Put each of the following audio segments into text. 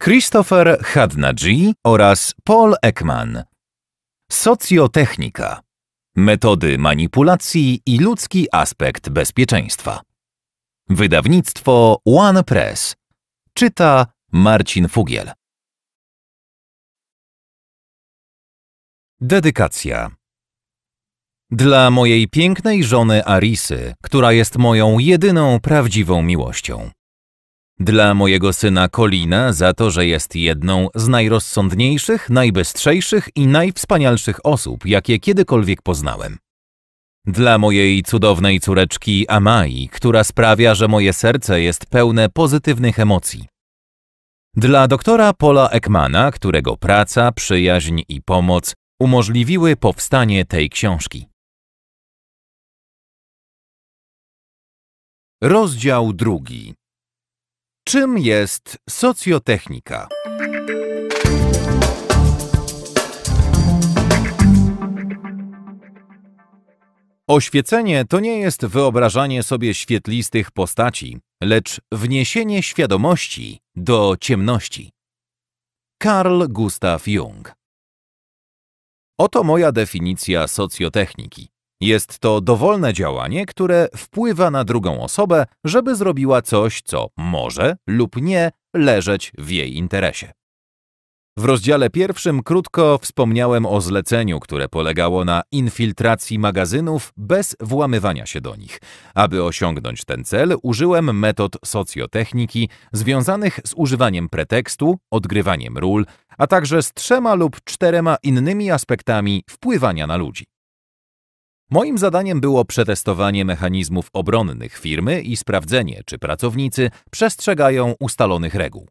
Christopher Hadnagy oraz Paul Ekman. Socjotechnika. Metody manipulacji i ludzki aspekt bezpieczeństwa. Wydawnictwo One Press. Czyta Marcin Fugiel. Dedykacja. Dla mojej pięknej żony Arisy, która jest moją jedyną prawdziwą miłością. Dla mojego syna Kolina za to, że jest jedną z najrozsądniejszych, najbystrzejszych i najwspanialszych osób, jakie kiedykolwiek poznałem. Dla mojej cudownej córeczki Amai, która sprawia, że moje serce jest pełne pozytywnych emocji. Dla doktora Paula Ekmana, którego praca, przyjaźń i pomoc umożliwiły powstanie tej książki. Rozdział drugi. Czym jest socjotechnika? Oświecenie to nie jest wyobrażanie sobie świetlistych postaci, lecz wniesienie świadomości do ciemności. Karl Gustav Jung Oto moja definicja socjotechniki. Jest to dowolne działanie, które wpływa na drugą osobę, żeby zrobiła coś, co może lub nie leżeć w jej interesie. W rozdziale pierwszym krótko wspomniałem o zleceniu, które polegało na infiltracji magazynów bez włamywania się do nich. Aby osiągnąć ten cel, użyłem metod socjotechniki związanych z używaniem pretekstu, odgrywaniem ról, a także z trzema lub czterema innymi aspektami wpływania na ludzi. Moim zadaniem było przetestowanie mechanizmów obronnych firmy i sprawdzenie, czy pracownicy przestrzegają ustalonych reguł.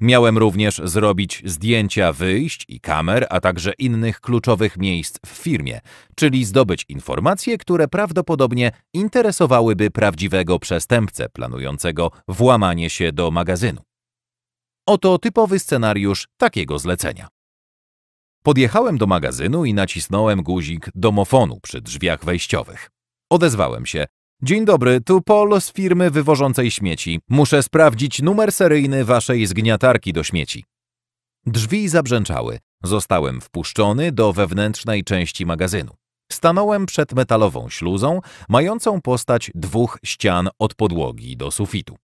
Miałem również zrobić zdjęcia wyjść i kamer, a także innych kluczowych miejsc w firmie, czyli zdobyć informacje, które prawdopodobnie interesowałyby prawdziwego przestępcę planującego włamanie się do magazynu. Oto typowy scenariusz takiego zlecenia. Podjechałem do magazynu i nacisnąłem guzik domofonu przy drzwiach wejściowych. Odezwałem się. Dzień dobry, tu Paul z firmy wywożącej śmieci. Muszę sprawdzić numer seryjny waszej zgniatarki do śmieci. Drzwi zabrzęczały. Zostałem wpuszczony do wewnętrznej części magazynu. Stanąłem przed metalową śluzą, mającą postać dwóch ścian od podłogi do sufitu.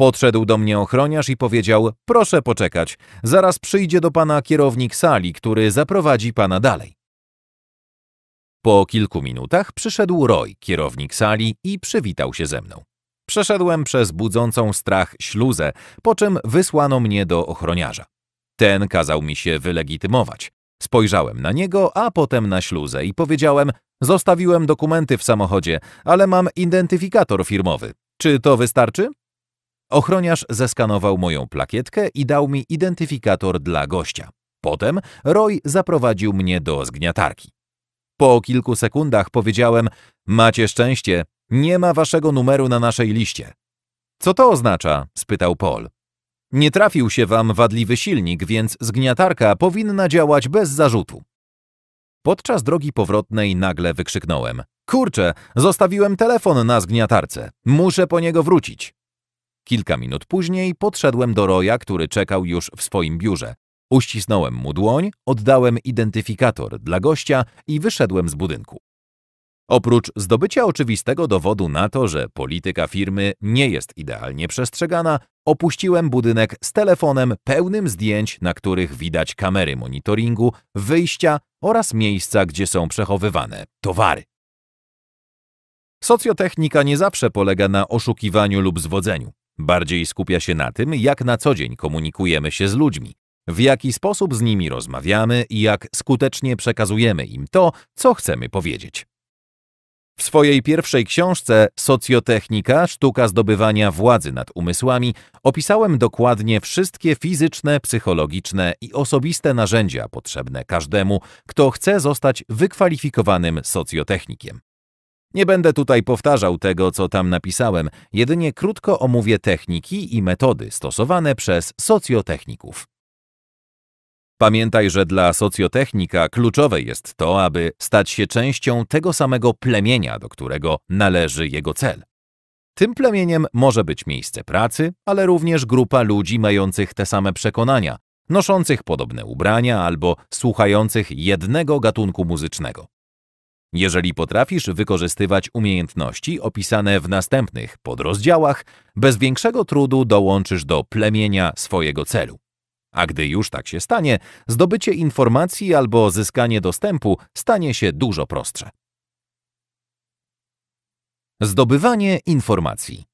Podszedł do mnie ochroniarz i powiedział, proszę poczekać, zaraz przyjdzie do pana kierownik sali, który zaprowadzi pana dalej. Po kilku minutach przyszedł Roy, kierownik sali, i przywitał się ze mną. Przeszedłem przez budzącą strach śluzę, po czym wysłano mnie do ochroniarza. Ten kazał mi się wylegitymować. Spojrzałem na niego, a potem na śluzę i powiedziałem, zostawiłem dokumenty w samochodzie, ale mam identyfikator firmowy. Czy to wystarczy? Ochroniarz zeskanował moją plakietkę i dał mi identyfikator dla gościa. Potem Roy zaprowadził mnie do zgniatarki. Po kilku sekundach powiedziałem, macie szczęście, nie ma waszego numeru na naszej liście. Co to oznacza? spytał Paul. Nie trafił się wam wadliwy silnik, więc zgniatarka powinna działać bez zarzutu. Podczas drogi powrotnej nagle wykrzyknąłem. Kurczę, zostawiłem telefon na zgniatarce. Muszę po niego wrócić. Kilka minut później podszedłem do Roja, który czekał już w swoim biurze. Uścisnąłem mu dłoń, oddałem identyfikator dla gościa i wyszedłem z budynku. Oprócz zdobycia oczywistego dowodu na to, że polityka firmy nie jest idealnie przestrzegana, opuściłem budynek z telefonem pełnym zdjęć, na których widać kamery monitoringu, wyjścia oraz miejsca, gdzie są przechowywane towary. Socjotechnika nie zawsze polega na oszukiwaniu lub zwodzeniu. Bardziej skupia się na tym, jak na co dzień komunikujemy się z ludźmi, w jaki sposób z nimi rozmawiamy i jak skutecznie przekazujemy im to, co chcemy powiedzieć. W swojej pierwszej książce Socjotechnika Sztuka zdobywania władzy nad umysłami opisałem dokładnie wszystkie fizyczne, psychologiczne i osobiste narzędzia potrzebne każdemu, kto chce zostać wykwalifikowanym socjotechnikiem. Nie będę tutaj powtarzał tego, co tam napisałem, jedynie krótko omówię techniki i metody stosowane przez socjotechników. Pamiętaj, że dla socjotechnika kluczowe jest to, aby stać się częścią tego samego plemienia, do którego należy jego cel. Tym plemieniem może być miejsce pracy, ale również grupa ludzi mających te same przekonania, noszących podobne ubrania albo słuchających jednego gatunku muzycznego. Jeżeli potrafisz wykorzystywać umiejętności opisane w następnych podrozdziałach, bez większego trudu dołączysz do plemienia swojego celu. A gdy już tak się stanie, zdobycie informacji albo zyskanie dostępu stanie się dużo prostsze. Zdobywanie informacji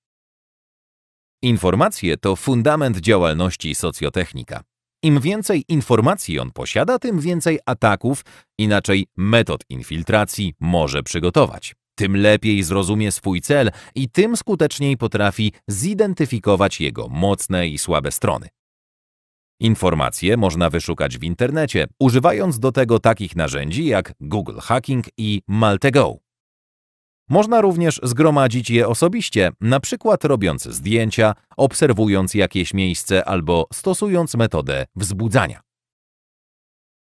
Informacje to fundament działalności socjotechnika. Im więcej informacji on posiada, tym więcej ataków, inaczej metod infiltracji może przygotować. Tym lepiej zrozumie swój cel i tym skuteczniej potrafi zidentyfikować jego mocne i słabe strony. Informacje można wyszukać w internecie, używając do tego takich narzędzi jak Google Hacking i MalteGo. Można również zgromadzić je osobiście, na przykład robiąc zdjęcia, obserwując jakieś miejsce albo stosując metodę wzbudzania.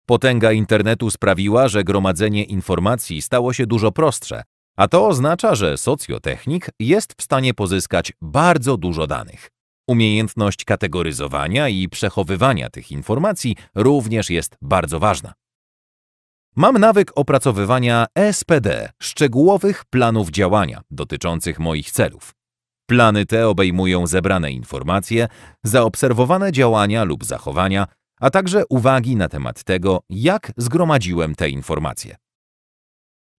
Potęga internetu sprawiła, że gromadzenie informacji stało się dużo prostsze, a to oznacza, że socjotechnik jest w stanie pozyskać bardzo dużo danych. Umiejętność kategoryzowania i przechowywania tych informacji również jest bardzo ważna. Mam nawyk opracowywania SPD, szczegółowych planów działania dotyczących moich celów. Plany te obejmują zebrane informacje, zaobserwowane działania lub zachowania, a także uwagi na temat tego, jak zgromadziłem te informacje.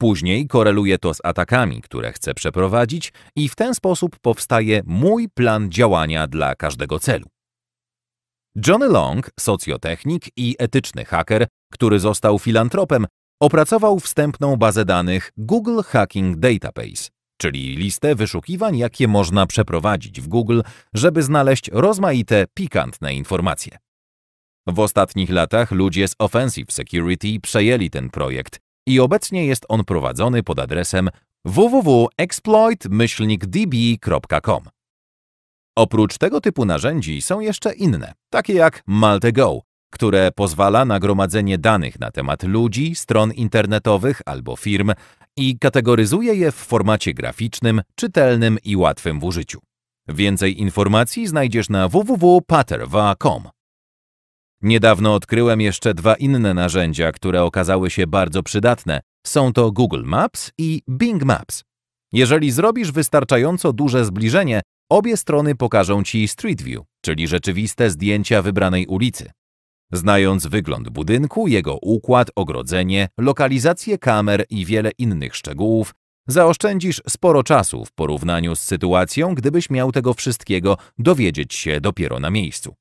Później koreluję to z atakami, które chcę przeprowadzić i w ten sposób powstaje mój plan działania dla każdego celu. Johnny Long, socjotechnik i etyczny haker, który został filantropem, opracował wstępną bazę danych Google Hacking Database, czyli listę wyszukiwań, jakie można przeprowadzić w Google, żeby znaleźć rozmaite pikantne informacje. W ostatnich latach ludzie z Offensive Security przejęli ten projekt i obecnie jest on prowadzony pod adresem www.exploit-db.com. Oprócz tego typu narzędzi są jeszcze inne, takie jak MalteGo, które pozwala na gromadzenie danych na temat ludzi, stron internetowych albo firm i kategoryzuje je w formacie graficznym, czytelnym i łatwym w użyciu. Więcej informacji znajdziesz na www.paterwa.com. Niedawno odkryłem jeszcze dwa inne narzędzia, które okazały się bardzo przydatne. Są to Google Maps i Bing Maps. Jeżeli zrobisz wystarczająco duże zbliżenie, Obie strony pokażą Ci Street View, czyli rzeczywiste zdjęcia wybranej ulicy. Znając wygląd budynku, jego układ, ogrodzenie, lokalizację kamer i wiele innych szczegółów, zaoszczędzisz sporo czasu w porównaniu z sytuacją, gdybyś miał tego wszystkiego dowiedzieć się dopiero na miejscu.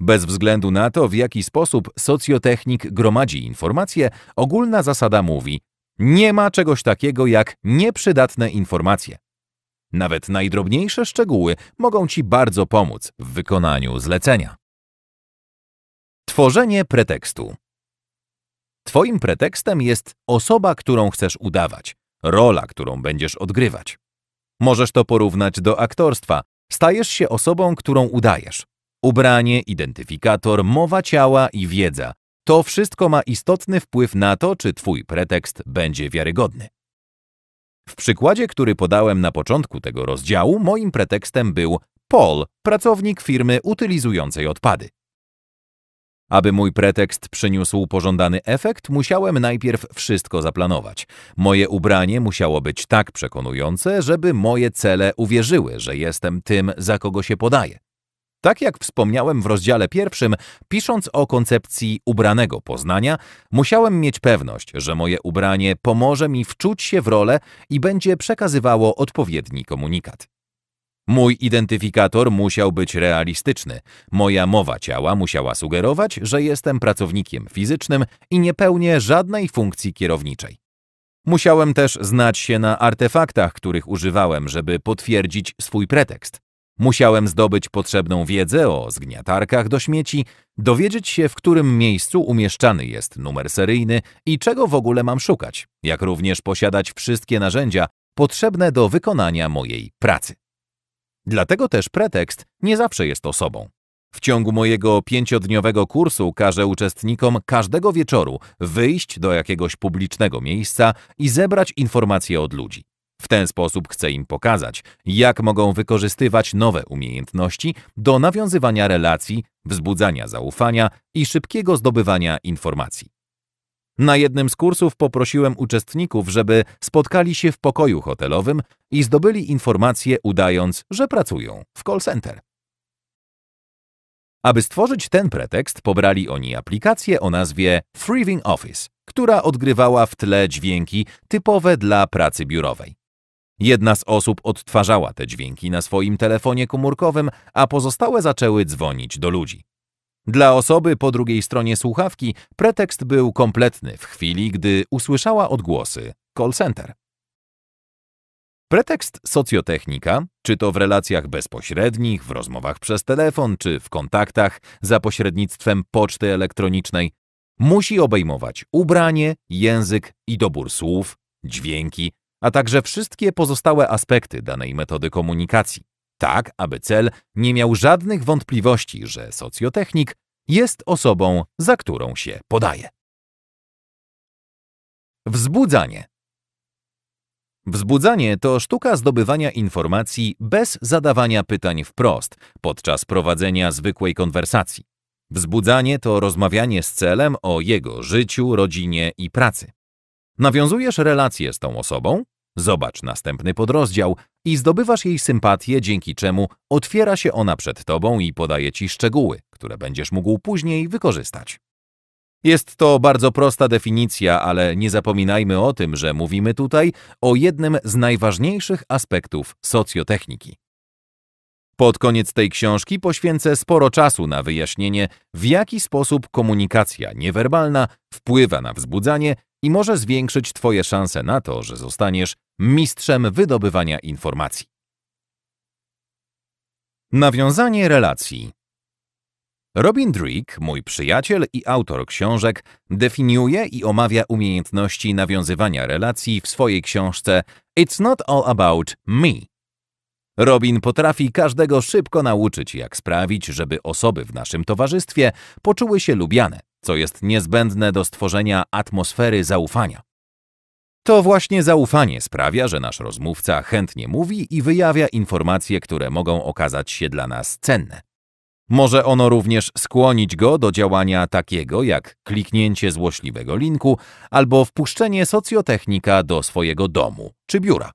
Bez względu na to, w jaki sposób socjotechnik gromadzi informacje, ogólna zasada mówi: nie ma czegoś takiego jak nieprzydatne informacje. Nawet najdrobniejsze szczegóły mogą Ci bardzo pomóc w wykonaniu zlecenia. Tworzenie pretekstu Twoim pretekstem jest osoba, którą chcesz udawać, rola, którą będziesz odgrywać. Możesz to porównać do aktorstwa. Stajesz się osobą, którą udajesz. Ubranie, identyfikator, mowa ciała i wiedza to wszystko ma istotny wpływ na to, czy Twój pretekst będzie wiarygodny. W przykładzie, który podałem na początku tego rozdziału, moim pretekstem był Paul, pracownik firmy utylizującej odpady. Aby mój pretekst przyniósł pożądany efekt, musiałem najpierw wszystko zaplanować. Moje ubranie musiało być tak przekonujące, żeby moje cele uwierzyły, że jestem tym, za kogo się podaje. Tak jak wspomniałem w rozdziale pierwszym, pisząc o koncepcji ubranego poznania, musiałem mieć pewność, że moje ubranie pomoże mi wczuć się w rolę i będzie przekazywało odpowiedni komunikat. Mój identyfikator musiał być realistyczny. Moja mowa ciała musiała sugerować, że jestem pracownikiem fizycznym i nie pełnię żadnej funkcji kierowniczej. Musiałem też znać się na artefaktach, których używałem, żeby potwierdzić swój pretekst. Musiałem zdobyć potrzebną wiedzę o zgniatarkach do śmieci, dowiedzieć się, w którym miejscu umieszczany jest numer seryjny i czego w ogóle mam szukać, jak również posiadać wszystkie narzędzia potrzebne do wykonania mojej pracy. Dlatego też pretekst nie zawsze jest osobą. W ciągu mojego pięciodniowego kursu każę uczestnikom każdego wieczoru wyjść do jakiegoś publicznego miejsca i zebrać informacje od ludzi. W ten sposób chce im pokazać, jak mogą wykorzystywać nowe umiejętności do nawiązywania relacji, wzbudzania zaufania i szybkiego zdobywania informacji. Na jednym z kursów poprosiłem uczestników, żeby spotkali się w pokoju hotelowym i zdobyli informacje udając, że pracują w call center. Aby stworzyć ten pretekst, pobrali oni aplikację o nazwie Freeving Office, która odgrywała w tle dźwięki typowe dla pracy biurowej. Jedna z osób odtwarzała te dźwięki na swoim telefonie komórkowym, a pozostałe zaczęły dzwonić do ludzi. Dla osoby po drugiej stronie słuchawki pretekst był kompletny w chwili, gdy usłyszała odgłosy call center. Pretekst socjotechnika, czy to w relacjach bezpośrednich, w rozmowach przez telefon, czy w kontaktach za pośrednictwem poczty elektronicznej, musi obejmować ubranie, język i dobór słów, dźwięki a także wszystkie pozostałe aspekty danej metody komunikacji, tak aby cel nie miał żadnych wątpliwości, że socjotechnik jest osobą, za którą się podaje. Wzbudzanie Wzbudzanie to sztuka zdobywania informacji bez zadawania pytań wprost podczas prowadzenia zwykłej konwersacji. Wzbudzanie to rozmawianie z celem o jego życiu, rodzinie i pracy. Nawiązujesz relacje z tą osobą, Zobacz następny podrozdział i zdobywasz jej sympatię, dzięki czemu otwiera się ona przed tobą i podaje ci szczegóły, które będziesz mógł później wykorzystać. Jest to bardzo prosta definicja, ale nie zapominajmy o tym, że mówimy tutaj o jednym z najważniejszych aspektów socjotechniki. Pod koniec tej książki poświęcę sporo czasu na wyjaśnienie, w jaki sposób komunikacja niewerbalna wpływa na wzbudzanie i może zwiększyć Twoje szanse na to, że zostaniesz mistrzem wydobywania informacji. Nawiązanie relacji. Robin Drake, mój przyjaciel i autor książek, definiuje i omawia umiejętności nawiązywania relacji w swojej książce It's Not All About Me. Robin potrafi każdego szybko nauczyć, jak sprawić, żeby osoby w naszym towarzystwie poczuły się lubiane, co jest niezbędne do stworzenia atmosfery zaufania. To właśnie zaufanie sprawia, że nasz rozmówca chętnie mówi i wyjawia informacje, które mogą okazać się dla nas cenne. Może ono również skłonić go do działania takiego jak kliknięcie złośliwego linku albo wpuszczenie socjotechnika do swojego domu czy biura.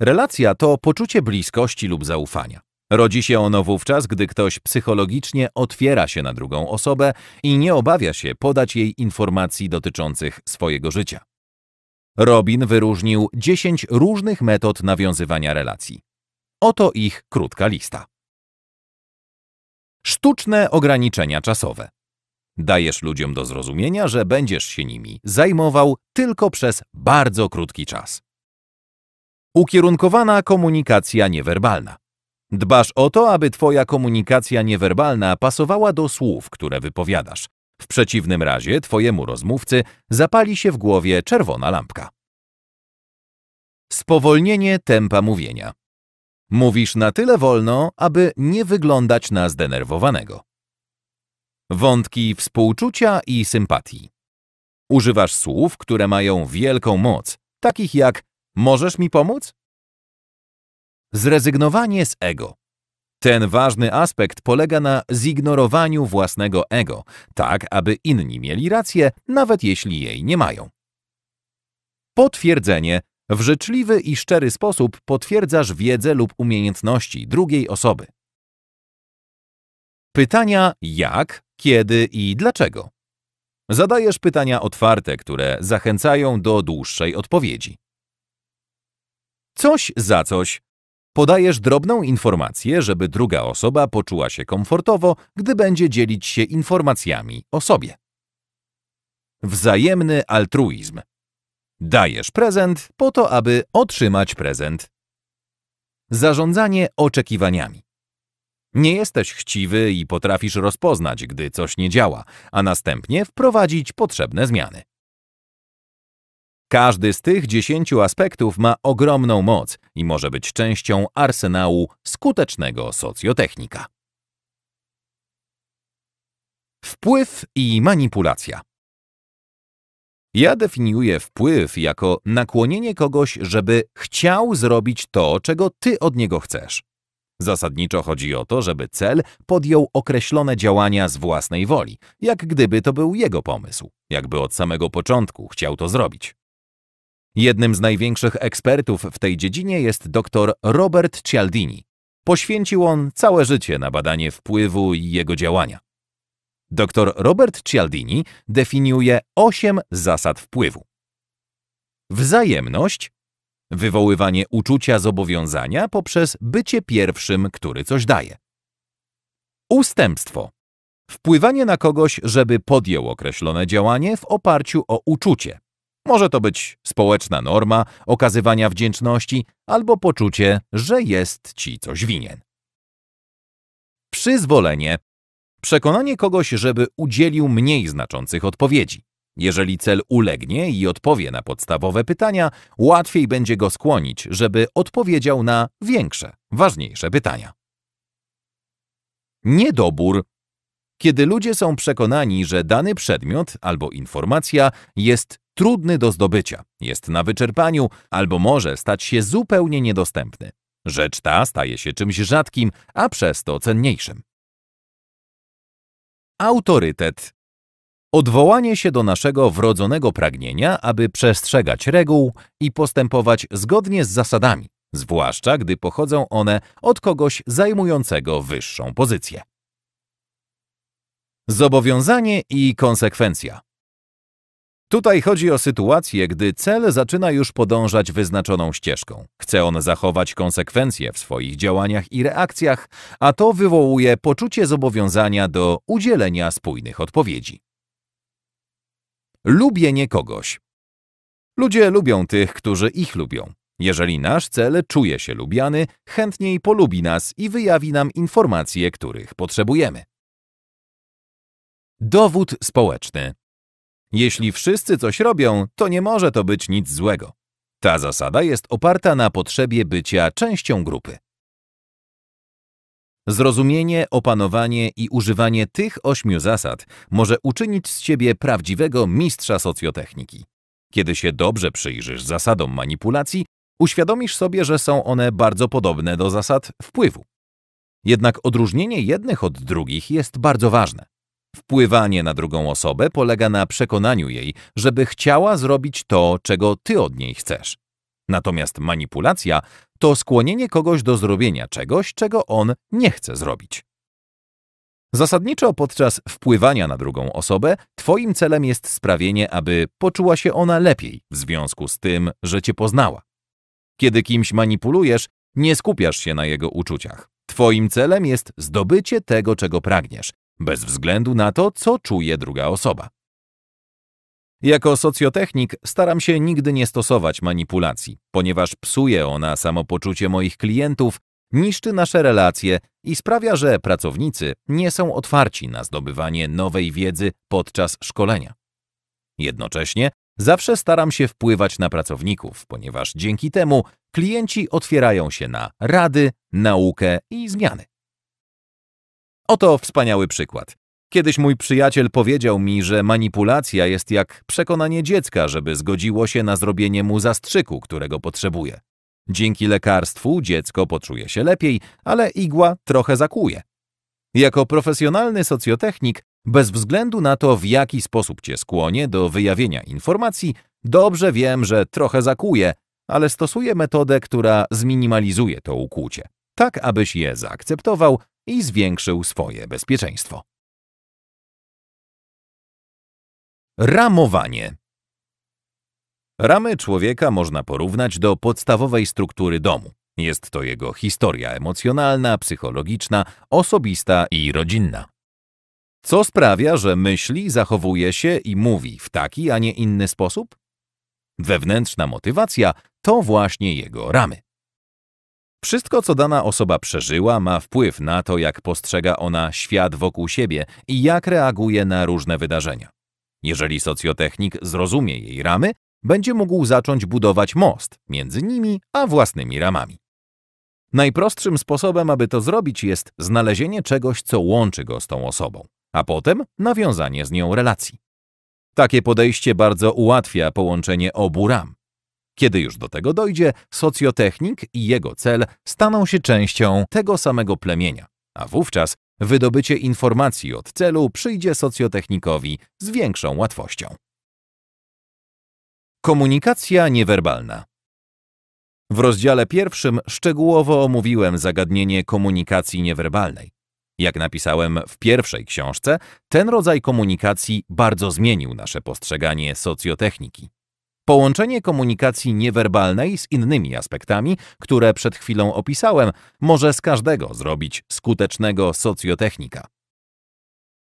Relacja to poczucie bliskości lub zaufania. Rodzi się ono wówczas, gdy ktoś psychologicznie otwiera się na drugą osobę i nie obawia się podać jej informacji dotyczących swojego życia. Robin wyróżnił 10 różnych metod nawiązywania relacji. Oto ich krótka lista. Sztuczne ograniczenia czasowe. Dajesz ludziom do zrozumienia, że będziesz się nimi zajmował tylko przez bardzo krótki czas. Ukierunkowana komunikacja niewerbalna. Dbasz o to, aby Twoja komunikacja niewerbalna pasowała do słów, które wypowiadasz. W przeciwnym razie Twojemu rozmówcy zapali się w głowie czerwona lampka. Spowolnienie tempa mówienia. Mówisz na tyle wolno, aby nie wyglądać na zdenerwowanego. Wątki współczucia i sympatii. Używasz słów, które mają wielką moc, takich jak możesz mi pomóc? Zrezygnowanie z ego. Ten ważny aspekt polega na zignorowaniu własnego ego, tak aby inni mieli rację, nawet jeśli jej nie mają. Potwierdzenie. W życzliwy i szczery sposób potwierdzasz wiedzę lub umiejętności drugiej osoby. Pytania jak, kiedy i dlaczego. Zadajesz pytania otwarte, które zachęcają do dłuższej odpowiedzi. Coś za coś Podajesz drobną informację, żeby druga osoba poczuła się komfortowo, gdy będzie dzielić się informacjami o sobie. Wzajemny altruizm. Dajesz prezent po to, aby otrzymać prezent. Zarządzanie oczekiwaniami. Nie jesteś chciwy i potrafisz rozpoznać, gdy coś nie działa, a następnie wprowadzić potrzebne zmiany. Każdy z tych dziesięciu aspektów ma ogromną moc i może być częścią arsenału skutecznego socjotechnika. Wpływ i manipulacja Ja definiuję wpływ jako nakłonienie kogoś, żeby chciał zrobić to, czego ty od niego chcesz. Zasadniczo chodzi o to, żeby cel podjął określone działania z własnej woli, jak gdyby to był jego pomysł, jakby od samego początku chciał to zrobić. Jednym z największych ekspertów w tej dziedzinie jest dr Robert Cialdini. Poświęcił on całe życie na badanie wpływu i jego działania. Dr Robert Cialdini definiuje osiem zasad wpływu. Wzajemność, wywoływanie uczucia zobowiązania poprzez bycie pierwszym, który coś daje. Ustępstwo, wpływanie na kogoś, żeby podjął określone działanie w oparciu o uczucie. Może to być społeczna norma okazywania wdzięczności albo poczucie, że jest ci coś winien. Przyzwolenie. Przekonanie kogoś, żeby udzielił mniej znaczących odpowiedzi. Jeżeli cel ulegnie i odpowie na podstawowe pytania, łatwiej będzie go skłonić, żeby odpowiedział na większe, ważniejsze pytania. Niedobór. Kiedy ludzie są przekonani, że dany przedmiot albo informacja jest trudny do zdobycia, jest na wyczerpaniu albo może stać się zupełnie niedostępny. Rzecz ta staje się czymś rzadkim, a przez to cenniejszym. Autorytet Odwołanie się do naszego wrodzonego pragnienia, aby przestrzegać reguł i postępować zgodnie z zasadami, zwłaszcza gdy pochodzą one od kogoś zajmującego wyższą pozycję. Zobowiązanie i konsekwencja Tutaj chodzi o sytuację, gdy cel zaczyna już podążać wyznaczoną ścieżką. Chce on zachować konsekwencje w swoich działaniach i reakcjach, a to wywołuje poczucie zobowiązania do udzielenia spójnych odpowiedzi. Lubienie kogoś. Ludzie lubią tych, którzy ich lubią. Jeżeli nasz cel czuje się lubiany, chętniej polubi nas i wyjawi nam informacje, których potrzebujemy. Dowód społeczny. Jeśli wszyscy coś robią, to nie może to być nic złego. Ta zasada jest oparta na potrzebie bycia częścią grupy. Zrozumienie, opanowanie i używanie tych ośmiu zasad może uczynić z ciebie prawdziwego mistrza socjotechniki. Kiedy się dobrze przyjrzysz zasadom manipulacji, uświadomisz sobie, że są one bardzo podobne do zasad wpływu. Jednak odróżnienie jednych od drugich jest bardzo ważne. Wpływanie na drugą osobę polega na przekonaniu jej, żeby chciała zrobić to, czego ty od niej chcesz. Natomiast manipulacja to skłonienie kogoś do zrobienia czegoś, czego on nie chce zrobić. Zasadniczo podczas wpływania na drugą osobę twoim celem jest sprawienie, aby poczuła się ona lepiej w związku z tym, że cię poznała. Kiedy kimś manipulujesz, nie skupiasz się na jego uczuciach. Twoim celem jest zdobycie tego, czego pragniesz, bez względu na to, co czuje druga osoba. Jako socjotechnik staram się nigdy nie stosować manipulacji, ponieważ psuje ona samopoczucie moich klientów, niszczy nasze relacje i sprawia, że pracownicy nie są otwarci na zdobywanie nowej wiedzy podczas szkolenia. Jednocześnie zawsze staram się wpływać na pracowników, ponieważ dzięki temu klienci otwierają się na rady, naukę i zmiany. Oto wspaniały przykład. Kiedyś mój przyjaciel powiedział mi, że manipulacja jest jak przekonanie dziecka, żeby zgodziło się na zrobienie mu zastrzyku, którego potrzebuje. Dzięki lekarstwu dziecko poczuje się lepiej, ale igła trochę zakuje. Jako profesjonalny socjotechnik, bez względu na to, w jaki sposób cię skłonię do wyjawienia informacji, dobrze wiem, że trochę zakuje, ale stosuję metodę, która zminimalizuje to ukłucie, tak abyś je zaakceptował i zwiększył swoje bezpieczeństwo. Ramowanie Ramy człowieka można porównać do podstawowej struktury domu. Jest to jego historia emocjonalna, psychologiczna, osobista i rodzinna. Co sprawia, że myśli, zachowuje się i mówi w taki, a nie inny sposób? Wewnętrzna motywacja to właśnie jego ramy. Wszystko, co dana osoba przeżyła, ma wpływ na to, jak postrzega ona świat wokół siebie i jak reaguje na różne wydarzenia. Jeżeli socjotechnik zrozumie jej ramy, będzie mógł zacząć budować most między nimi a własnymi ramami. Najprostszym sposobem, aby to zrobić, jest znalezienie czegoś, co łączy go z tą osobą, a potem nawiązanie z nią relacji. Takie podejście bardzo ułatwia połączenie obu ram. Kiedy już do tego dojdzie, socjotechnik i jego cel staną się częścią tego samego plemienia, a wówczas wydobycie informacji od celu przyjdzie socjotechnikowi z większą łatwością. Komunikacja niewerbalna W rozdziale pierwszym szczegółowo omówiłem zagadnienie komunikacji niewerbalnej. Jak napisałem w pierwszej książce, ten rodzaj komunikacji bardzo zmienił nasze postrzeganie socjotechniki. Połączenie komunikacji niewerbalnej z innymi aspektami, które przed chwilą opisałem, może z każdego zrobić skutecznego socjotechnika.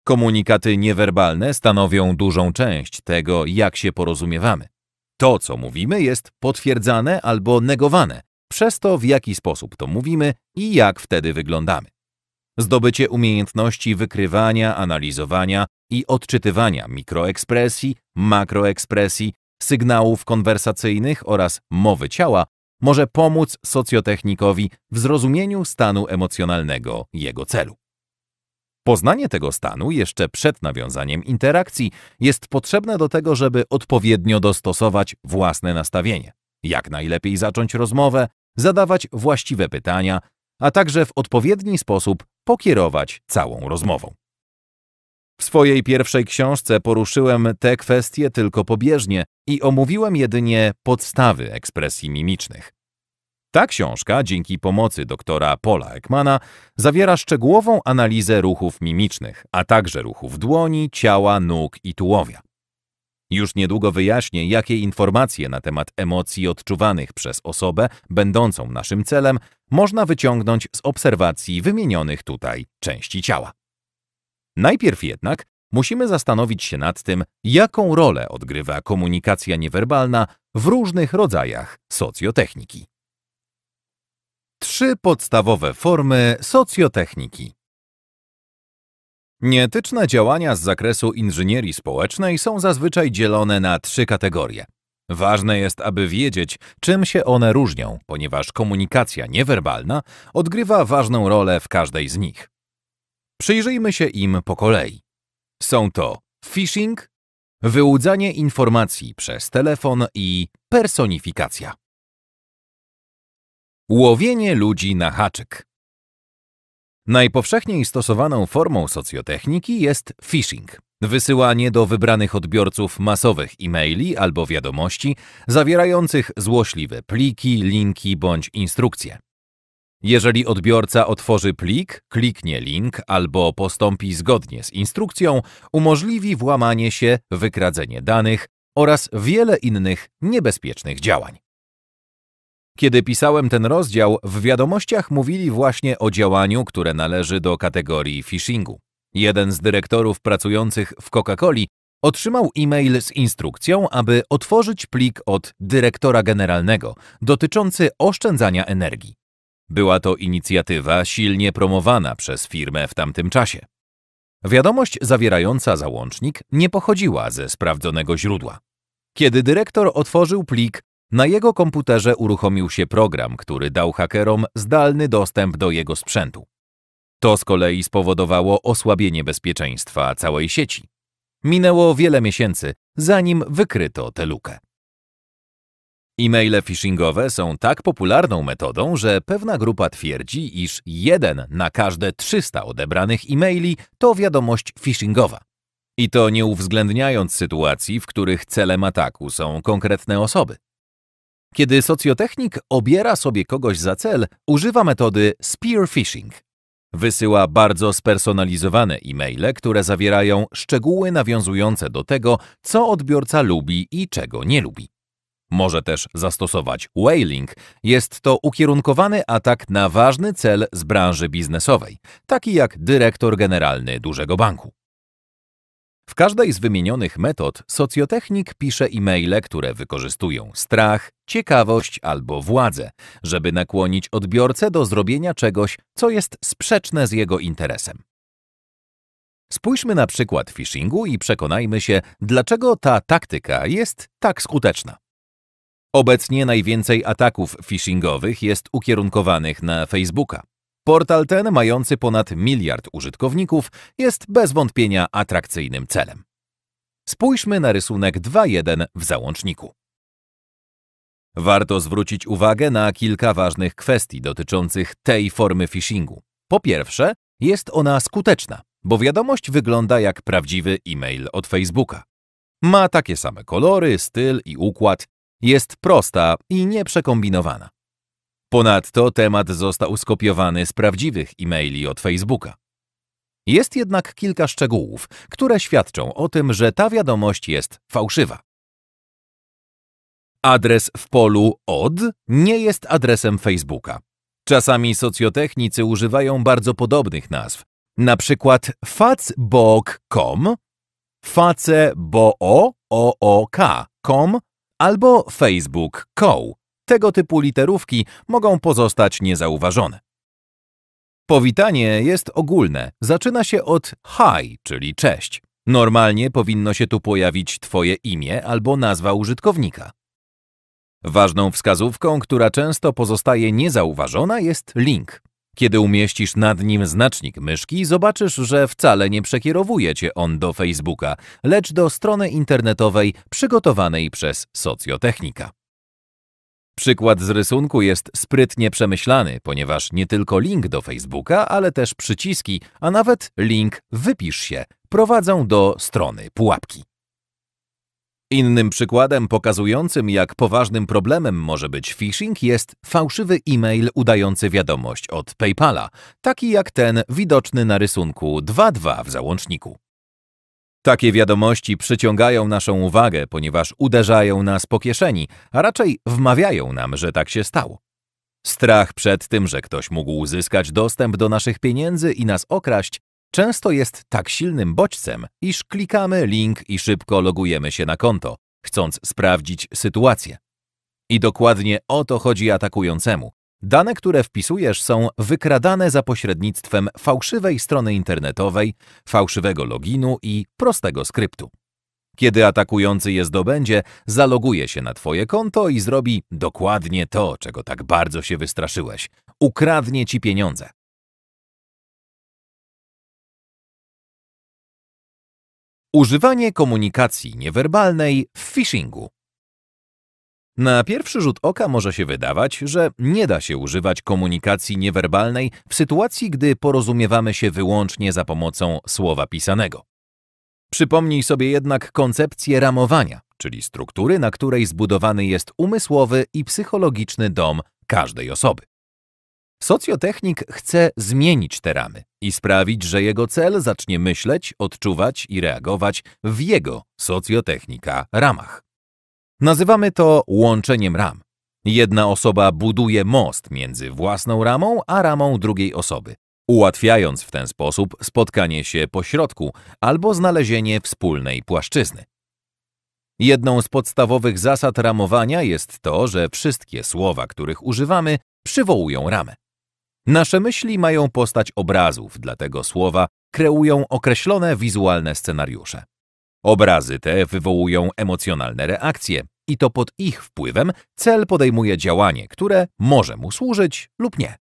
Komunikaty niewerbalne stanowią dużą część tego, jak się porozumiewamy. To, co mówimy, jest potwierdzane albo negowane przez to, w jaki sposób to mówimy i jak wtedy wyglądamy. Zdobycie umiejętności wykrywania, analizowania i odczytywania mikroekspresji, makroekspresji sygnałów konwersacyjnych oraz mowy ciała może pomóc socjotechnikowi w zrozumieniu stanu emocjonalnego jego celu. Poznanie tego stanu jeszcze przed nawiązaniem interakcji jest potrzebne do tego, żeby odpowiednio dostosować własne nastawienie, jak najlepiej zacząć rozmowę, zadawać właściwe pytania, a także w odpowiedni sposób pokierować całą rozmową. W swojej pierwszej książce poruszyłem te kwestie tylko pobieżnie i omówiłem jedynie podstawy ekspresji mimicznych. Ta książka, dzięki pomocy doktora Paula Ekmana, zawiera szczegółową analizę ruchów mimicznych, a także ruchów dłoni, ciała, nóg i tułowia. Już niedługo wyjaśnię, jakie informacje na temat emocji odczuwanych przez osobę będącą naszym celem można wyciągnąć z obserwacji wymienionych tutaj części ciała. Najpierw jednak musimy zastanowić się nad tym, jaką rolę odgrywa komunikacja niewerbalna w różnych rodzajach socjotechniki. Trzy podstawowe formy socjotechniki. Nietyczne działania z zakresu inżynierii społecznej są zazwyczaj dzielone na trzy kategorie. Ważne jest, aby wiedzieć, czym się one różnią, ponieważ komunikacja niewerbalna odgrywa ważną rolę w każdej z nich. Przyjrzyjmy się im po kolei. Są to phishing, wyłudzanie informacji przez telefon i personifikacja. Łowienie ludzi na haczyk. Najpowszechniej stosowaną formą socjotechniki jest phishing. Wysyłanie do wybranych odbiorców masowych e-maili albo wiadomości zawierających złośliwe pliki, linki bądź instrukcje. Jeżeli odbiorca otworzy plik, kliknie link albo postąpi zgodnie z instrukcją, umożliwi włamanie się, wykradzenie danych oraz wiele innych niebezpiecznych działań. Kiedy pisałem ten rozdział, w wiadomościach mówili właśnie o działaniu, które należy do kategorii phishingu. Jeden z dyrektorów pracujących w Coca-Coli otrzymał e-mail z instrukcją, aby otworzyć plik od dyrektora generalnego dotyczący oszczędzania energii. Była to inicjatywa silnie promowana przez firmę w tamtym czasie. Wiadomość zawierająca załącznik nie pochodziła ze sprawdzonego źródła. Kiedy dyrektor otworzył plik, na jego komputerze uruchomił się program, który dał hakerom zdalny dostęp do jego sprzętu. To z kolei spowodowało osłabienie bezpieczeństwa całej sieci. Minęło wiele miesięcy, zanim wykryto tę lukę. E-maile phishingowe są tak popularną metodą, że pewna grupa twierdzi, iż jeden na każde 300 odebranych e-maili to wiadomość phishingowa. I to nie uwzględniając sytuacji, w których celem ataku są konkretne osoby. Kiedy socjotechnik obiera sobie kogoś za cel, używa metody spear phishing. Wysyła bardzo spersonalizowane e-maile, które zawierają szczegóły nawiązujące do tego, co odbiorca lubi i czego nie lubi może też zastosować whaling, jest to ukierunkowany atak na ważny cel z branży biznesowej, taki jak dyrektor generalny dużego banku. W każdej z wymienionych metod socjotechnik pisze e-maile, które wykorzystują strach, ciekawość albo władzę, żeby nakłonić odbiorcę do zrobienia czegoś, co jest sprzeczne z jego interesem. Spójrzmy na przykład phishingu i przekonajmy się, dlaczego ta taktyka jest tak skuteczna. Obecnie najwięcej ataków phishingowych jest ukierunkowanych na Facebooka. Portal ten, mający ponad miliard użytkowników, jest bez wątpienia atrakcyjnym celem. Spójrzmy na rysunek 2.1 w załączniku. Warto zwrócić uwagę na kilka ważnych kwestii dotyczących tej formy phishingu. Po pierwsze, jest ona skuteczna, bo wiadomość wygląda jak prawdziwy e-mail od Facebooka. Ma takie same kolory, styl i układ, jest prosta i nieprzekombinowana. Ponadto temat został skopiowany z prawdziwych e-maili od Facebooka. Jest jednak kilka szczegółów, które świadczą o tym, że ta wiadomość jest fałszywa. Adres w polu od nie jest adresem Facebooka. Czasami socjotechnicy używają bardzo podobnych nazw, na przykład facbook.com, facebook.com albo Facebook Co. Tego typu literówki mogą pozostać niezauważone. Powitanie jest ogólne, zaczyna się od hi, czyli cześć. Normalnie powinno się tu pojawić Twoje imię albo nazwa użytkownika. Ważną wskazówką, która często pozostaje niezauważona jest link. Kiedy umieścisz nad nim znacznik myszki, zobaczysz, że wcale nie przekierowuje cię on do Facebooka, lecz do strony internetowej przygotowanej przez socjotechnika. Przykład z rysunku jest sprytnie przemyślany, ponieważ nie tylko link do Facebooka, ale też przyciski, a nawet link wypisz się prowadzą do strony pułapki. Innym przykładem pokazującym, jak poważnym problemem może być phishing, jest fałszywy e-mail udający wiadomość od PayPala, taki jak ten widoczny na rysunku 2.2 w załączniku. Takie wiadomości przyciągają naszą uwagę, ponieważ uderzają nas po kieszeni, a raczej wmawiają nam, że tak się stało. Strach przed tym, że ktoś mógł uzyskać dostęp do naszych pieniędzy i nas okraść, Często jest tak silnym bodźcem, iż klikamy link i szybko logujemy się na konto, chcąc sprawdzić sytuację. I dokładnie o to chodzi atakującemu. Dane, które wpisujesz, są wykradane za pośrednictwem fałszywej strony internetowej, fałszywego loginu i prostego skryptu. Kiedy atakujący je zdobędzie, zaloguje się na Twoje konto i zrobi dokładnie to, czego tak bardzo się wystraszyłeś. Ukradnie Ci pieniądze. Używanie komunikacji niewerbalnej w phishingu. Na pierwszy rzut oka może się wydawać, że nie da się używać komunikacji niewerbalnej w sytuacji, gdy porozumiewamy się wyłącznie za pomocą słowa pisanego. Przypomnij sobie jednak koncepcję ramowania, czyli struktury, na której zbudowany jest umysłowy i psychologiczny dom każdej osoby. Socjotechnik chce zmienić te ramy i sprawić, że jego cel zacznie myśleć, odczuwać i reagować w jego socjotechnika ramach. Nazywamy to łączeniem ram. Jedna osoba buduje most między własną ramą a ramą drugiej osoby, ułatwiając w ten sposób spotkanie się po środku albo znalezienie wspólnej płaszczyzny. Jedną z podstawowych zasad ramowania jest to, że wszystkie słowa, których używamy, przywołują ramę. Nasze myśli mają postać obrazów, dlatego słowa kreują określone wizualne scenariusze. Obrazy te wywołują emocjonalne reakcje i to pod ich wpływem cel podejmuje działanie, które może mu służyć lub nie.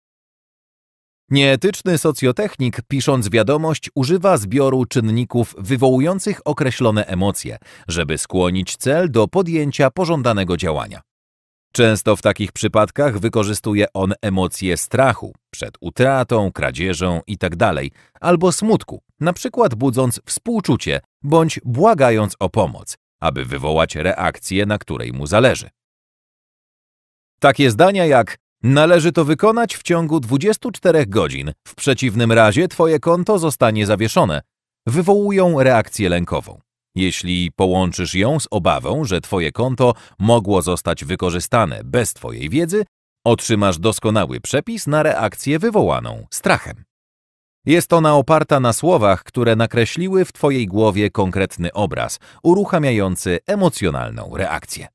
Nieetyczny socjotechnik, pisząc wiadomość, używa zbioru czynników wywołujących określone emocje, żeby skłonić cel do podjęcia pożądanego działania. Często w takich przypadkach wykorzystuje on emocje strachu przed utratą, kradzieżą itd., tak albo smutku, na przykład budząc współczucie bądź błagając o pomoc, aby wywołać reakcję, na której mu zależy. Takie zdania jak należy to wykonać w ciągu 24 godzin, w przeciwnym razie twoje konto zostanie zawieszone, wywołują reakcję lękową jeśli połączysz ją z obawą, że Twoje konto mogło zostać wykorzystane bez Twojej wiedzy, otrzymasz doskonały przepis na reakcję wywołaną strachem. Jest ona oparta na słowach, które nakreśliły w Twojej głowie konkretny obraz, uruchamiający emocjonalną reakcję.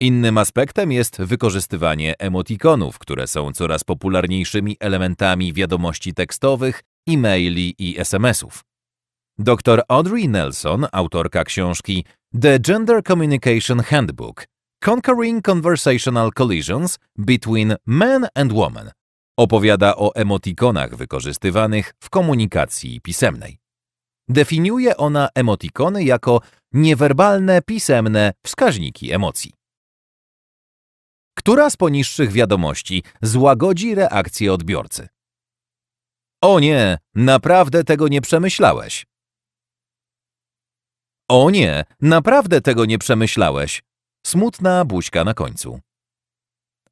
Innym aspektem jest wykorzystywanie emotikonów, które są coraz popularniejszymi elementami wiadomości tekstowych, e-maili i SMS-ów. Dr Audrey Nelson, autorka książki The Gender Communication Handbook Conquering Conversational Collisions Between Men and Women, opowiada o emotikonach wykorzystywanych w komunikacji pisemnej. Definiuje ona emotikony jako niewerbalne pisemne wskaźniki emocji. Która z poniższych wiadomości złagodzi reakcję odbiorcy? O nie, naprawdę tego nie przemyślałeś. O nie, naprawdę tego nie przemyślałeś. Smutna buźka na końcu.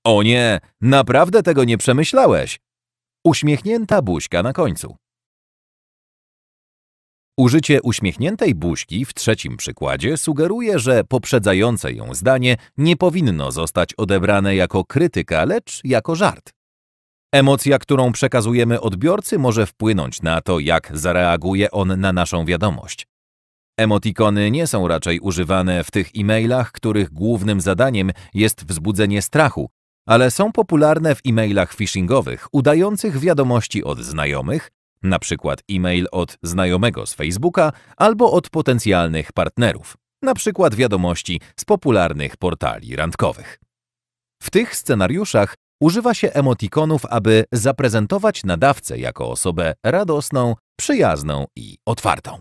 O nie, naprawdę tego nie przemyślałeś. Uśmiechnięta buźka na końcu. Użycie uśmiechniętej buźki w trzecim przykładzie sugeruje, że poprzedzające ją zdanie nie powinno zostać odebrane jako krytyka, lecz jako żart. Emocja, którą przekazujemy odbiorcy, może wpłynąć na to, jak zareaguje on na naszą wiadomość. Emotikony nie są raczej używane w tych e-mailach, których głównym zadaniem jest wzbudzenie strachu, ale są popularne w e-mailach phishingowych udających wiadomości od znajomych, np. e-mail od znajomego z Facebooka albo od potencjalnych partnerów, np. wiadomości z popularnych portali randkowych. W tych scenariuszach używa się emotikonów, aby zaprezentować nadawcę jako osobę radosną, przyjazną i otwartą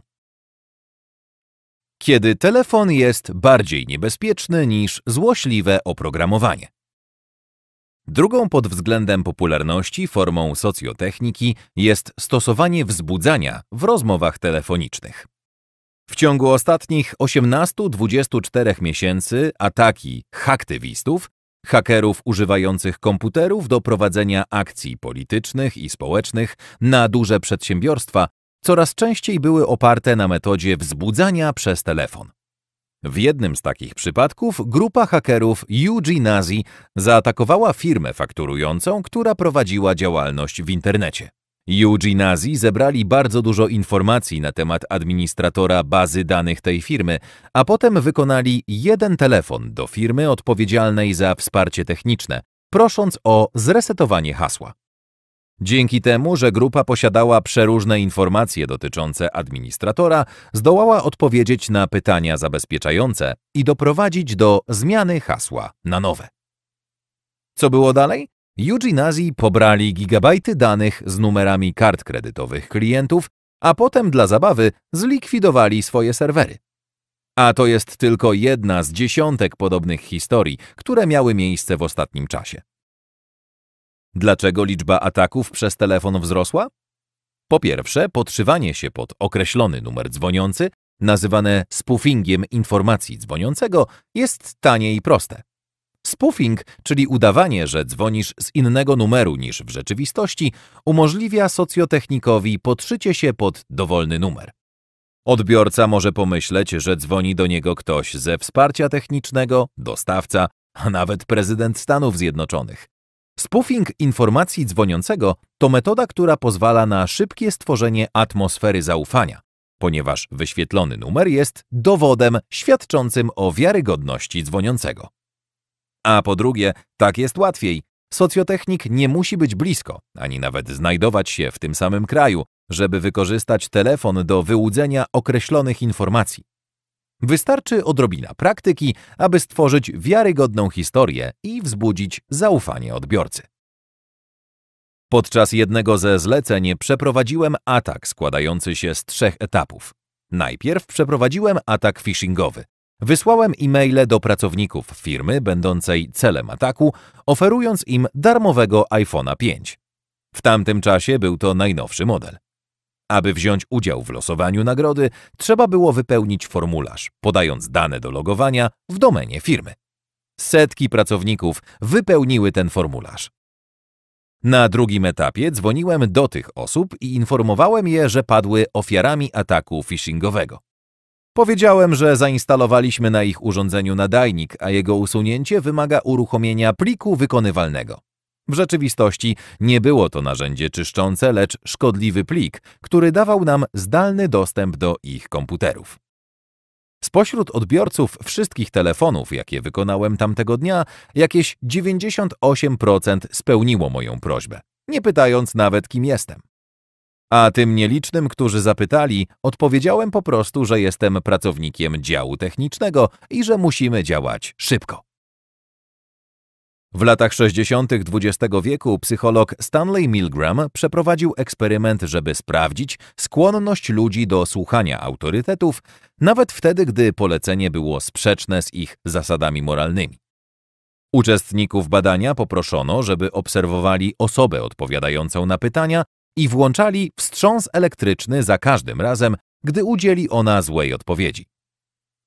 kiedy telefon jest bardziej niebezpieczny niż złośliwe oprogramowanie. Drugą pod względem popularności formą socjotechniki jest stosowanie wzbudzania w rozmowach telefonicznych. W ciągu ostatnich 18-24 miesięcy ataki haktywistów, hakerów używających komputerów do prowadzenia akcji politycznych i społecznych na duże przedsiębiorstwa coraz częściej były oparte na metodzie wzbudzania przez telefon. W jednym z takich przypadków grupa hakerów UGNAZI zaatakowała firmę fakturującą, która prowadziła działalność w internecie. UGNAZI zebrali bardzo dużo informacji na temat administratora bazy danych tej firmy, a potem wykonali jeden telefon do firmy odpowiedzialnej za wsparcie techniczne, prosząc o zresetowanie hasła. Dzięki temu, że grupa posiadała przeróżne informacje dotyczące administratora, zdołała odpowiedzieć na pytania zabezpieczające i doprowadzić do zmiany hasła na nowe. Co było dalej? Eugene pobrali gigabajty danych z numerami kart kredytowych klientów, a potem dla zabawy zlikwidowali swoje serwery. A to jest tylko jedna z dziesiątek podobnych historii, które miały miejsce w ostatnim czasie. Dlaczego liczba ataków przez telefon wzrosła? Po pierwsze, podszywanie się pod określony numer dzwoniący, nazywane spoofingiem informacji dzwoniącego, jest tanie i proste. Spoofing, czyli udawanie, że dzwonisz z innego numeru niż w rzeczywistości, umożliwia socjotechnikowi podszycie się pod dowolny numer. Odbiorca może pomyśleć, że dzwoni do niego ktoś ze wsparcia technicznego, dostawca, a nawet prezydent Stanów Zjednoczonych. Spoofing informacji dzwoniącego to metoda, która pozwala na szybkie stworzenie atmosfery zaufania, ponieważ wyświetlony numer jest dowodem świadczącym o wiarygodności dzwoniącego. A po drugie, tak jest łatwiej. Socjotechnik nie musi być blisko, ani nawet znajdować się w tym samym kraju, żeby wykorzystać telefon do wyłudzenia określonych informacji. Wystarczy odrobina praktyki, aby stworzyć wiarygodną historię i wzbudzić zaufanie odbiorcy. Podczas jednego ze zleceń przeprowadziłem atak składający się z trzech etapów. Najpierw przeprowadziłem atak phishingowy. Wysłałem e-maile do pracowników firmy będącej celem ataku, oferując im darmowego iPhone'a 5. W tamtym czasie był to najnowszy model. Aby wziąć udział w losowaniu nagrody, trzeba było wypełnić formularz, podając dane do logowania w domenie firmy. Setki pracowników wypełniły ten formularz. Na drugim etapie dzwoniłem do tych osób i informowałem je, że padły ofiarami ataku phishingowego. Powiedziałem, że zainstalowaliśmy na ich urządzeniu nadajnik, a jego usunięcie wymaga uruchomienia pliku wykonywalnego. W rzeczywistości nie było to narzędzie czyszczące, lecz szkodliwy plik, który dawał nam zdalny dostęp do ich komputerów. Spośród odbiorców wszystkich telefonów, jakie wykonałem tamtego dnia, jakieś 98% spełniło moją prośbę, nie pytając nawet kim jestem. A tym nielicznym, którzy zapytali, odpowiedziałem po prostu, że jestem pracownikiem działu technicznego i że musimy działać szybko. W latach 60. XX wieku psycholog Stanley Milgram przeprowadził eksperyment, żeby sprawdzić skłonność ludzi do słuchania autorytetów, nawet wtedy, gdy polecenie było sprzeczne z ich zasadami moralnymi. Uczestników badania poproszono, żeby obserwowali osobę odpowiadającą na pytania i włączali wstrząs elektryczny za każdym razem, gdy udzieli ona złej odpowiedzi.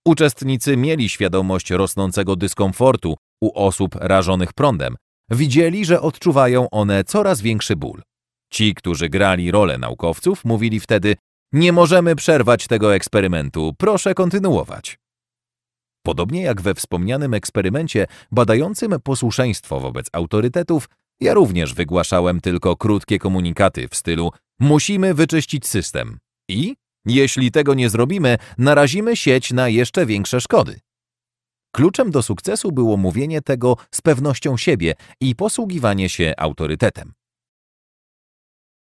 Uczestnicy mieli świadomość rosnącego dyskomfortu, u osób rażonych prądem, widzieli, że odczuwają one coraz większy ból. Ci, którzy grali rolę naukowców, mówili wtedy nie możemy przerwać tego eksperymentu, proszę kontynuować. Podobnie jak we wspomnianym eksperymencie badającym posłuszeństwo wobec autorytetów, ja również wygłaszałem tylko krótkie komunikaty w stylu musimy wyczyścić system i jeśli tego nie zrobimy, narazimy sieć na jeszcze większe szkody. Kluczem do sukcesu było mówienie tego z pewnością siebie i posługiwanie się autorytetem.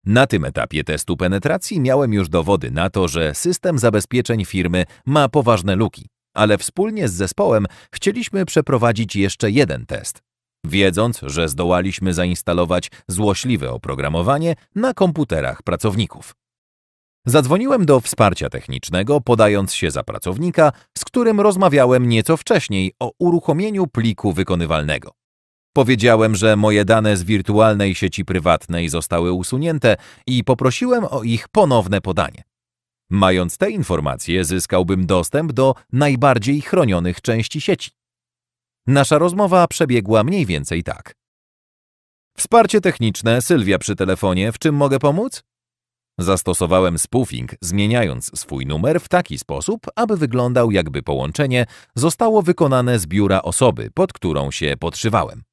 Na tym etapie testu penetracji miałem już dowody na to, że system zabezpieczeń firmy ma poważne luki, ale wspólnie z zespołem chcieliśmy przeprowadzić jeszcze jeden test. Wiedząc, że zdołaliśmy zainstalować złośliwe oprogramowanie na komputerach pracowników. Zadzwoniłem do wsparcia technicznego, podając się za pracownika, z którym rozmawiałem nieco wcześniej o uruchomieniu pliku wykonywalnego. Powiedziałem, że moje dane z wirtualnej sieci prywatnej zostały usunięte i poprosiłem o ich ponowne podanie. Mając te informacje, zyskałbym dostęp do najbardziej chronionych części sieci. Nasza rozmowa przebiegła mniej więcej tak. Wsparcie techniczne, Sylwia przy telefonie, w czym mogę pomóc? Zastosowałem spoofing, zmieniając swój numer w taki sposób, aby wyglądał jakby połączenie zostało wykonane z biura osoby, pod którą się podszywałem.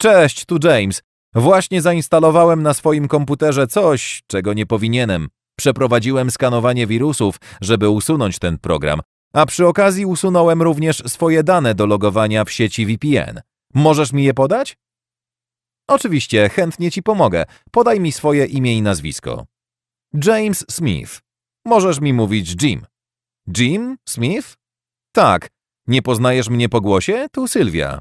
Cześć, tu James. Właśnie zainstalowałem na swoim komputerze coś, czego nie powinienem. Przeprowadziłem skanowanie wirusów, żeby usunąć ten program, a przy okazji usunąłem również swoje dane do logowania w sieci VPN. Możesz mi je podać? Oczywiście, chętnie ci pomogę. Podaj mi swoje imię i nazwisko. James Smith. Możesz mi mówić Jim. Jim Smith? Tak. Nie poznajesz mnie po głosie? Tu Sylwia.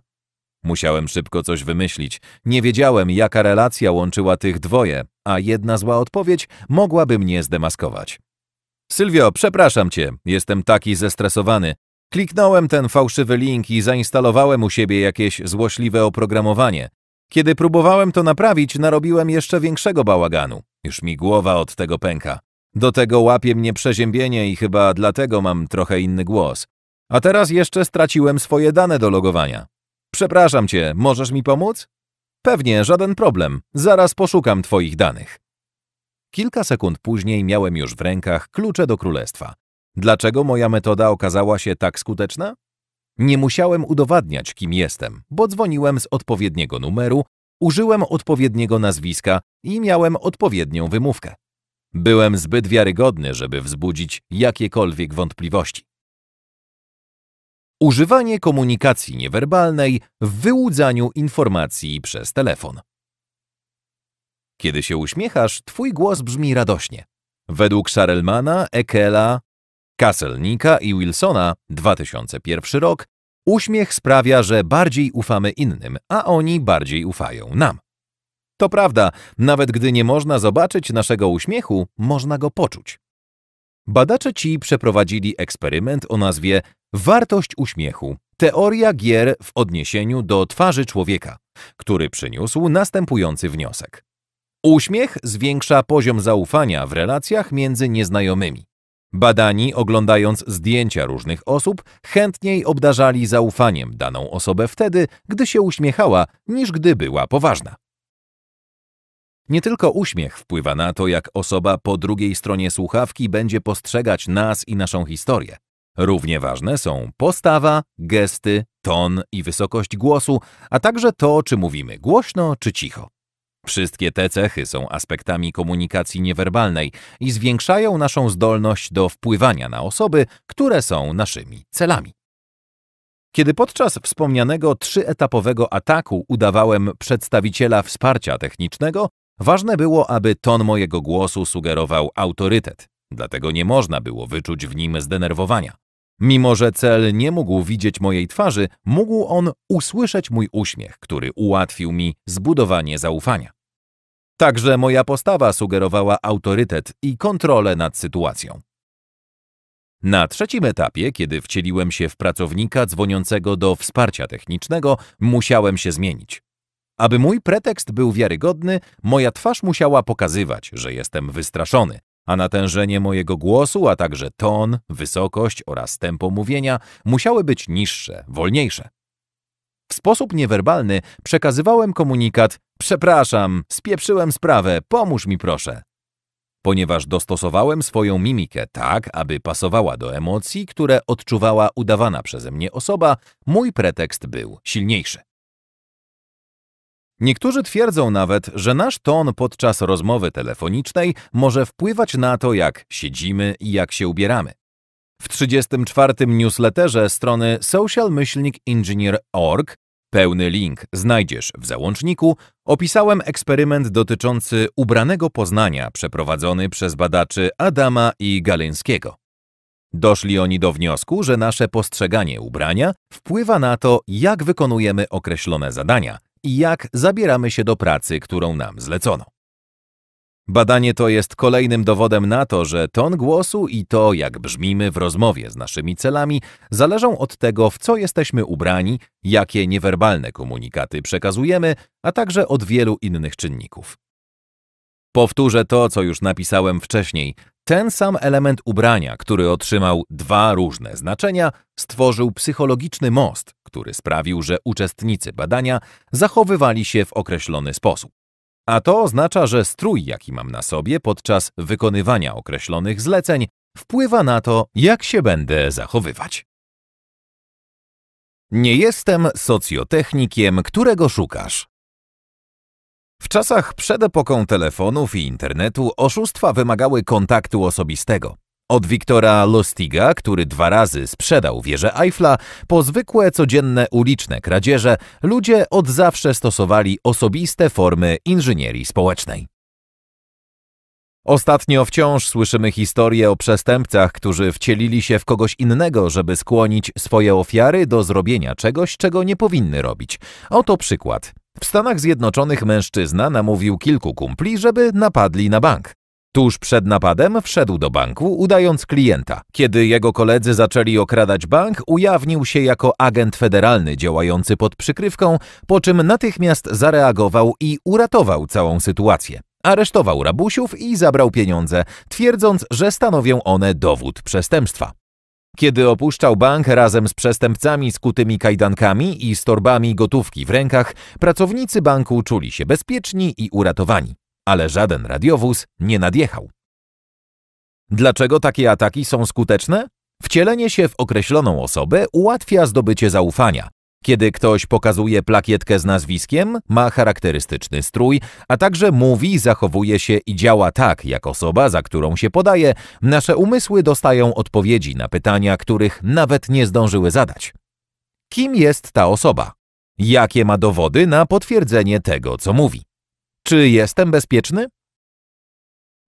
Musiałem szybko coś wymyślić. Nie wiedziałem, jaka relacja łączyła tych dwoje, a jedna zła odpowiedź mogłaby mnie zdemaskować. Sylwio, przepraszam cię, jestem taki zestresowany. Kliknąłem ten fałszywy link i zainstalowałem u siebie jakieś złośliwe oprogramowanie. Kiedy próbowałem to naprawić, narobiłem jeszcze większego bałaganu. Już mi głowa od tego pęka. Do tego łapie mnie przeziębienie i chyba dlatego mam trochę inny głos. A teraz jeszcze straciłem swoje dane do logowania. Przepraszam cię, możesz mi pomóc? Pewnie, żaden problem. Zaraz poszukam twoich danych. Kilka sekund później miałem już w rękach klucze do królestwa. Dlaczego moja metoda okazała się tak skuteczna? Nie musiałem udowadniać, kim jestem, bo dzwoniłem z odpowiedniego numeru Użyłem odpowiedniego nazwiska i miałem odpowiednią wymówkę. Byłem zbyt wiarygodny, żeby wzbudzić jakiekolwiek wątpliwości. Używanie komunikacji niewerbalnej w wyłudzaniu informacji przez telefon. Kiedy się uśmiechasz, twój głos brzmi radośnie. Według Sharelmana, Ekela, Kasselnika i Wilsona 2001 rok Uśmiech sprawia, że bardziej ufamy innym, a oni bardziej ufają nam. To prawda, nawet gdy nie można zobaczyć naszego uśmiechu, można go poczuć. Badacze ci przeprowadzili eksperyment o nazwie Wartość uśmiechu. Teoria gier w odniesieniu do twarzy człowieka, który przyniósł następujący wniosek. Uśmiech zwiększa poziom zaufania w relacjach między nieznajomymi. Badani, oglądając zdjęcia różnych osób, chętniej obdarzali zaufaniem daną osobę wtedy, gdy się uśmiechała, niż gdy była poważna. Nie tylko uśmiech wpływa na to, jak osoba po drugiej stronie słuchawki będzie postrzegać nas i naszą historię. Równie ważne są postawa, gesty, ton i wysokość głosu, a także to, czy mówimy głośno czy cicho. Wszystkie te cechy są aspektami komunikacji niewerbalnej i zwiększają naszą zdolność do wpływania na osoby, które są naszymi celami. Kiedy podczas wspomnianego trzyetapowego ataku udawałem przedstawiciela wsparcia technicznego, ważne było, aby ton mojego głosu sugerował autorytet, dlatego nie można było wyczuć w nim zdenerwowania. Mimo, że cel nie mógł widzieć mojej twarzy, mógł on usłyszeć mój uśmiech, który ułatwił mi zbudowanie zaufania. Także moja postawa sugerowała autorytet i kontrolę nad sytuacją. Na trzecim etapie, kiedy wcieliłem się w pracownika dzwoniącego do wsparcia technicznego, musiałem się zmienić. Aby mój pretekst był wiarygodny, moja twarz musiała pokazywać, że jestem wystraszony, a natężenie mojego głosu, a także ton, wysokość oraz tempo mówienia musiały być niższe, wolniejsze. W sposób niewerbalny przekazywałem komunikat Przepraszam, spieprzyłem sprawę, pomóż mi proszę. Ponieważ dostosowałem swoją mimikę tak, aby pasowała do emocji, które odczuwała udawana przeze mnie osoba, mój pretekst był silniejszy. Niektórzy twierdzą nawet, że nasz ton podczas rozmowy telefonicznej może wpływać na to, jak siedzimy i jak się ubieramy. W 34. newsletterze strony socialmyślnikengineer.org Pełny link znajdziesz w załączniku. Opisałem eksperyment dotyczący ubranego poznania przeprowadzony przez badaczy Adama i Galeńskiego. Doszli oni do wniosku, że nasze postrzeganie ubrania wpływa na to, jak wykonujemy określone zadania, jak zabieramy się do pracy, którą nam zlecono. Badanie to jest kolejnym dowodem na to, że ton głosu i to, jak brzmimy w rozmowie z naszymi celami, zależą od tego, w co jesteśmy ubrani, jakie niewerbalne komunikaty przekazujemy, a także od wielu innych czynników. Powtórzę to, co już napisałem wcześniej. Ten sam element ubrania, który otrzymał dwa różne znaczenia, stworzył psychologiczny most, który sprawił, że uczestnicy badania zachowywali się w określony sposób. A to oznacza, że strój, jaki mam na sobie podczas wykonywania określonych zleceń, wpływa na to, jak się będę zachowywać. Nie jestem socjotechnikiem, którego szukasz. W czasach przed epoką telefonów i internetu oszustwa wymagały kontaktu osobistego. Od Wiktora Lostiga, który dwa razy sprzedał wieżę Eiffla, po zwykłe codzienne uliczne kradzieże, ludzie od zawsze stosowali osobiste formy inżynierii społecznej. Ostatnio wciąż słyszymy historie o przestępcach, którzy wcielili się w kogoś innego, żeby skłonić swoje ofiary do zrobienia czegoś, czego nie powinny robić. Oto przykład. W Stanach Zjednoczonych mężczyzna namówił kilku kumpli, żeby napadli na bank. Tuż przed napadem wszedł do banku, udając klienta. Kiedy jego koledzy zaczęli okradać bank, ujawnił się jako agent federalny działający pod przykrywką, po czym natychmiast zareagował i uratował całą sytuację. Aresztował rabusiów i zabrał pieniądze, twierdząc, że stanowią one dowód przestępstwa. Kiedy opuszczał bank razem z przestępcami skutymi kajdankami i z torbami gotówki w rękach, pracownicy banku czuli się bezpieczni i uratowani, ale żaden radiowóz nie nadjechał. Dlaczego takie ataki są skuteczne? Wcielenie się w określoną osobę ułatwia zdobycie zaufania, kiedy ktoś pokazuje plakietkę z nazwiskiem, ma charakterystyczny strój, a także mówi, zachowuje się i działa tak, jak osoba, za którą się podaje, nasze umysły dostają odpowiedzi na pytania, których nawet nie zdążyły zadać. Kim jest ta osoba? Jakie ma dowody na potwierdzenie tego, co mówi? Czy jestem bezpieczny?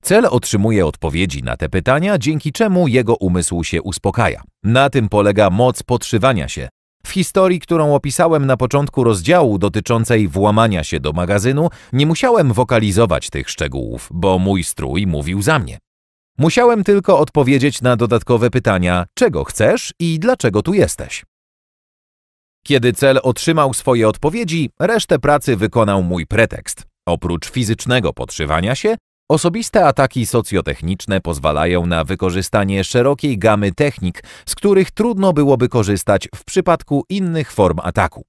Cel otrzymuje odpowiedzi na te pytania, dzięki czemu jego umysł się uspokaja. Na tym polega moc podszywania się, w historii, którą opisałem na początku rozdziału dotyczącej włamania się do magazynu, nie musiałem wokalizować tych szczegółów, bo mój strój mówił za mnie. Musiałem tylko odpowiedzieć na dodatkowe pytania, czego chcesz i dlaczego tu jesteś. Kiedy cel otrzymał swoje odpowiedzi, resztę pracy wykonał mój pretekst. Oprócz fizycznego podszywania się, Osobiste ataki socjotechniczne pozwalają na wykorzystanie szerokiej gamy technik, z których trudno byłoby korzystać w przypadku innych form ataku.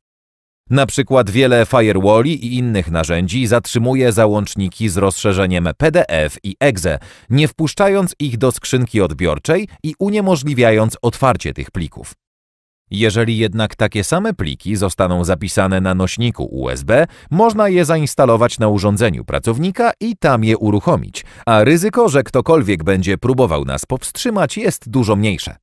Na przykład wiele firewalli i innych narzędzi zatrzymuje załączniki z rozszerzeniem PDF i EXE, nie wpuszczając ich do skrzynki odbiorczej i uniemożliwiając otwarcie tych plików. Jeżeli jednak takie same pliki zostaną zapisane na nośniku USB, można je zainstalować na urządzeniu pracownika i tam je uruchomić, a ryzyko, że ktokolwiek będzie próbował nas powstrzymać jest dużo mniejsze.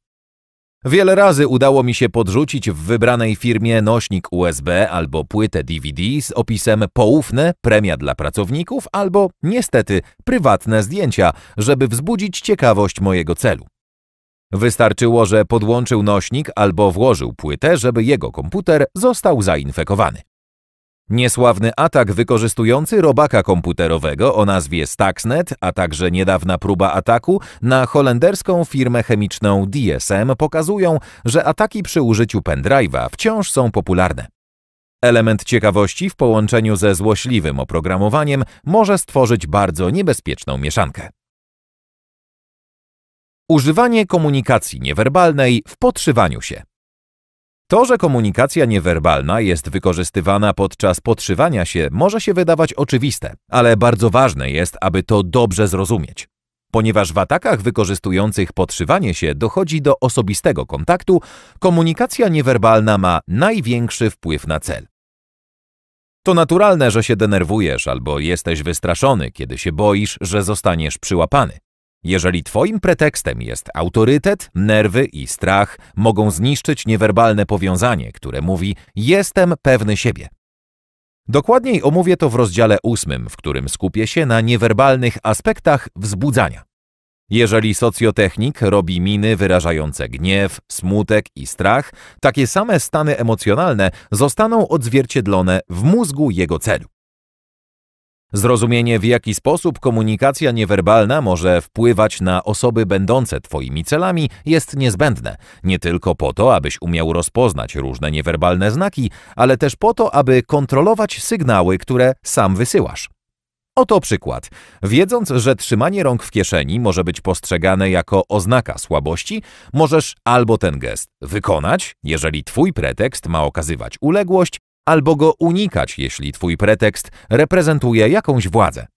Wiele razy udało mi się podrzucić w wybranej firmie nośnik USB albo płytę DVD z opisem poufne, premia dla pracowników albo niestety prywatne zdjęcia, żeby wzbudzić ciekawość mojego celu. Wystarczyło, że podłączył nośnik albo włożył płytę, żeby jego komputer został zainfekowany. Niesławny atak wykorzystujący robaka komputerowego o nazwie Stuxnet, a także niedawna próba ataku na holenderską firmę chemiczną DSM pokazują, że ataki przy użyciu pendrive'a wciąż są popularne. Element ciekawości w połączeniu ze złośliwym oprogramowaniem może stworzyć bardzo niebezpieczną mieszankę. Używanie komunikacji niewerbalnej w podszywaniu się. To, że komunikacja niewerbalna jest wykorzystywana podczas podszywania się, może się wydawać oczywiste, ale bardzo ważne jest, aby to dobrze zrozumieć. Ponieważ w atakach wykorzystujących podszywanie się dochodzi do osobistego kontaktu, komunikacja niewerbalna ma największy wpływ na cel. To naturalne, że się denerwujesz albo jesteś wystraszony, kiedy się boisz, że zostaniesz przyłapany. Jeżeli Twoim pretekstem jest autorytet, nerwy i strach, mogą zniszczyć niewerbalne powiązanie, które mówi: Jestem pewny siebie. Dokładniej omówię to w rozdziale ósmym, w którym skupię się na niewerbalnych aspektach wzbudzania. Jeżeli socjotechnik robi miny wyrażające gniew, smutek i strach, takie same stany emocjonalne zostaną odzwierciedlone w mózgu jego celu. Zrozumienie, w jaki sposób komunikacja niewerbalna może wpływać na osoby będące Twoimi celami, jest niezbędne. Nie tylko po to, abyś umiał rozpoznać różne niewerbalne znaki, ale też po to, aby kontrolować sygnały, które sam wysyłasz. Oto przykład. Wiedząc, że trzymanie rąk w kieszeni może być postrzegane jako oznaka słabości, możesz albo ten gest wykonać, jeżeli twój pretekst ma okazywać uległość, albo go unikać, jeśli twój pretekst reprezentuje jakąś władzę.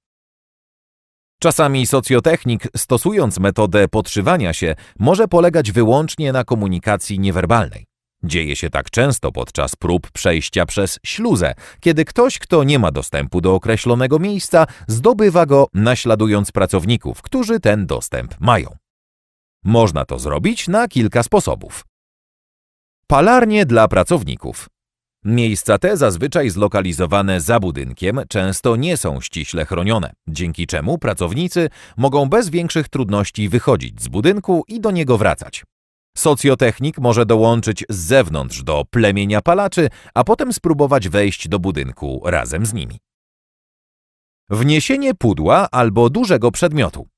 Czasami socjotechnik, stosując metodę podszywania się, może polegać wyłącznie na komunikacji niewerbalnej. Dzieje się tak często podczas prób przejścia przez śluzę, kiedy ktoś, kto nie ma dostępu do określonego miejsca, zdobywa go naśladując pracowników, którzy ten dostęp mają. Można to zrobić na kilka sposobów. Palarnie dla pracowników. Miejsca te zazwyczaj zlokalizowane za budynkiem często nie są ściśle chronione, dzięki czemu pracownicy mogą bez większych trudności wychodzić z budynku i do niego wracać. Socjotechnik może dołączyć z zewnątrz do plemienia palaczy, a potem spróbować wejść do budynku razem z nimi. Wniesienie pudła albo dużego przedmiotu.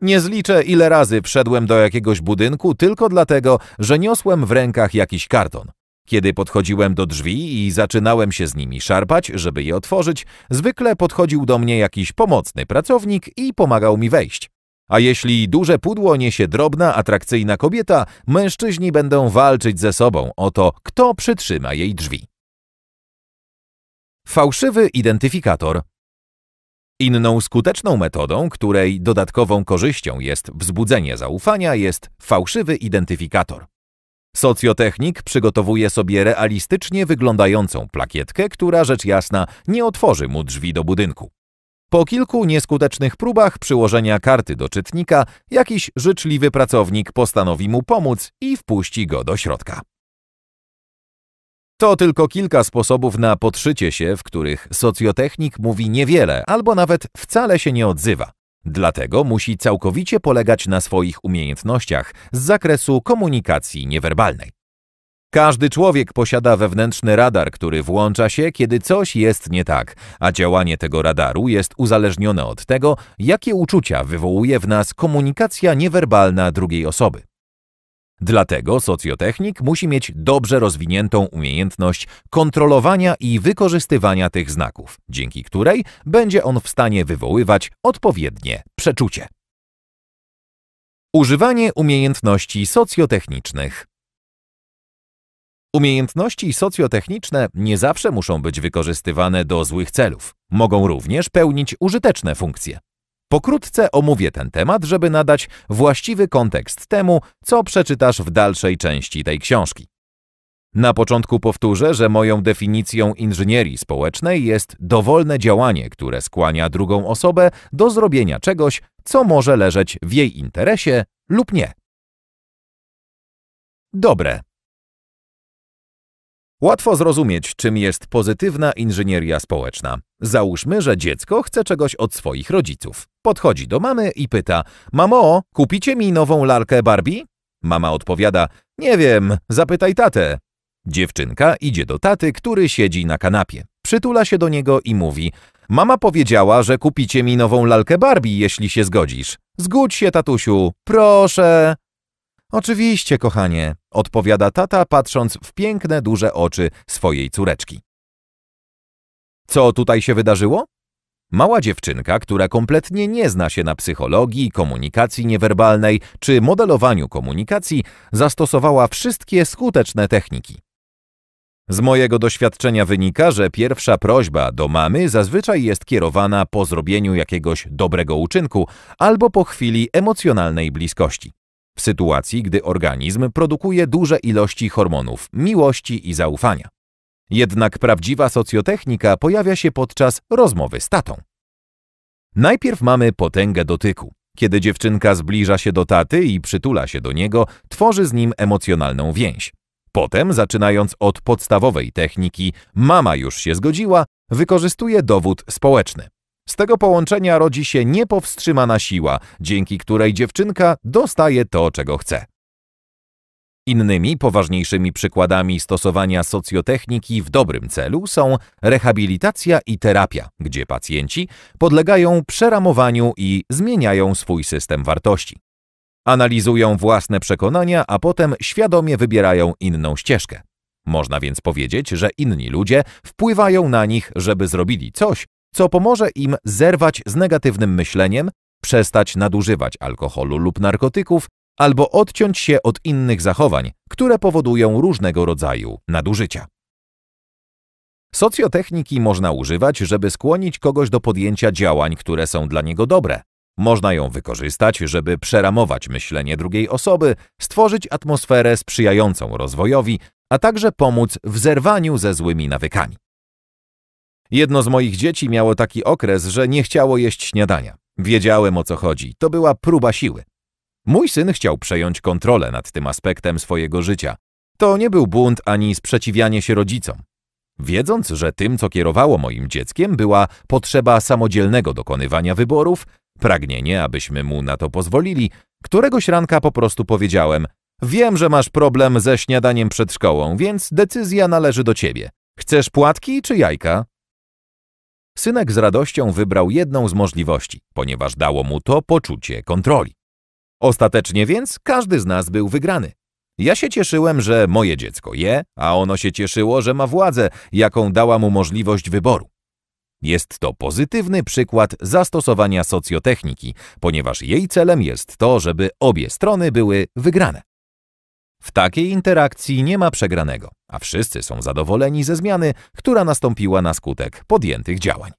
Nie zliczę, ile razy wszedłem do jakiegoś budynku tylko dlatego, że niosłem w rękach jakiś karton. Kiedy podchodziłem do drzwi i zaczynałem się z nimi szarpać, żeby je otworzyć, zwykle podchodził do mnie jakiś pomocny pracownik i pomagał mi wejść. A jeśli duże pudło niesie drobna, atrakcyjna kobieta, mężczyźni będą walczyć ze sobą o to, kto przytrzyma jej drzwi. Fałszywy identyfikator Inną skuteczną metodą, której dodatkową korzyścią jest wzbudzenie zaufania, jest fałszywy identyfikator. Socjotechnik przygotowuje sobie realistycznie wyglądającą plakietkę, która rzecz jasna nie otworzy mu drzwi do budynku. Po kilku nieskutecznych próbach przyłożenia karty do czytnika, jakiś życzliwy pracownik postanowi mu pomóc i wpuści go do środka. To tylko kilka sposobów na podszycie się, w których socjotechnik mówi niewiele albo nawet wcale się nie odzywa. Dlatego musi całkowicie polegać na swoich umiejętnościach z zakresu komunikacji niewerbalnej. Każdy człowiek posiada wewnętrzny radar, który włącza się, kiedy coś jest nie tak, a działanie tego radaru jest uzależnione od tego, jakie uczucia wywołuje w nas komunikacja niewerbalna drugiej osoby. Dlatego socjotechnik musi mieć dobrze rozwiniętą umiejętność kontrolowania i wykorzystywania tych znaków, dzięki której będzie on w stanie wywoływać odpowiednie przeczucie. Używanie umiejętności socjotechnicznych Umiejętności socjotechniczne nie zawsze muszą być wykorzystywane do złych celów. Mogą również pełnić użyteczne funkcje. Pokrótce omówię ten temat, żeby nadać właściwy kontekst temu, co przeczytasz w dalszej części tej książki. Na początku powtórzę, że moją definicją inżynierii społecznej jest dowolne działanie, które skłania drugą osobę do zrobienia czegoś, co może leżeć w jej interesie lub nie. Dobre. Łatwo zrozumieć, czym jest pozytywna inżynieria społeczna. Załóżmy, że dziecko chce czegoś od swoich rodziców. Podchodzi do mamy i pyta: Mamo, kupicie mi nową lalkę Barbie? Mama odpowiada: Nie wiem, zapytaj tatę. Dziewczynka idzie do taty, który siedzi na kanapie. Przytula się do niego i mówi: Mama powiedziała, że kupicie mi nową lalkę Barbie, jeśli się zgodzisz. Zgódź się, tatusiu, proszę. Oczywiście, kochanie, odpowiada tata, patrząc w piękne, duże oczy swojej córeczki. Co tutaj się wydarzyło? Mała dziewczynka, która kompletnie nie zna się na psychologii, komunikacji niewerbalnej czy modelowaniu komunikacji, zastosowała wszystkie skuteczne techniki. Z mojego doświadczenia wynika, że pierwsza prośba do mamy zazwyczaj jest kierowana po zrobieniu jakiegoś dobrego uczynku albo po chwili emocjonalnej bliskości w sytuacji, gdy organizm produkuje duże ilości hormonów miłości i zaufania. Jednak prawdziwa socjotechnika pojawia się podczas rozmowy z tatą. Najpierw mamy potęgę dotyku. Kiedy dziewczynka zbliża się do taty i przytula się do niego, tworzy z nim emocjonalną więź. Potem, zaczynając od podstawowej techniki mama już się zgodziła, wykorzystuje dowód społeczny. Z tego połączenia rodzi się niepowstrzymana siła, dzięki której dziewczynka dostaje to, czego chce. Innymi poważniejszymi przykładami stosowania socjotechniki w dobrym celu są rehabilitacja i terapia, gdzie pacjenci podlegają przeramowaniu i zmieniają swój system wartości. Analizują własne przekonania, a potem świadomie wybierają inną ścieżkę. Można więc powiedzieć, że inni ludzie wpływają na nich, żeby zrobili coś, co pomoże im zerwać z negatywnym myśleniem, przestać nadużywać alkoholu lub narkotyków albo odciąć się od innych zachowań, które powodują różnego rodzaju nadużycia. Socjotechniki można używać, żeby skłonić kogoś do podjęcia działań, które są dla niego dobre. Można ją wykorzystać, żeby przeramować myślenie drugiej osoby, stworzyć atmosferę sprzyjającą rozwojowi, a także pomóc w zerwaniu ze złymi nawykami. Jedno z moich dzieci miało taki okres, że nie chciało jeść śniadania. Wiedziałem o co chodzi. To była próba siły. Mój syn chciał przejąć kontrolę nad tym aspektem swojego życia. To nie był bunt ani sprzeciwianie się rodzicom. Wiedząc, że tym, co kierowało moim dzieckiem, była potrzeba samodzielnego dokonywania wyborów, pragnienie, abyśmy mu na to pozwolili, któregoś ranka po prostu powiedziałem Wiem, że masz problem ze śniadaniem przed szkołą, więc decyzja należy do ciebie. Chcesz płatki czy jajka? synek z radością wybrał jedną z możliwości, ponieważ dało mu to poczucie kontroli. Ostatecznie więc każdy z nas był wygrany. Ja się cieszyłem, że moje dziecko je, a ono się cieszyło, że ma władzę, jaką dała mu możliwość wyboru. Jest to pozytywny przykład zastosowania socjotechniki, ponieważ jej celem jest to, żeby obie strony były wygrane. W takiej interakcji nie ma przegranego, a wszyscy są zadowoleni ze zmiany, która nastąpiła na skutek podjętych działań.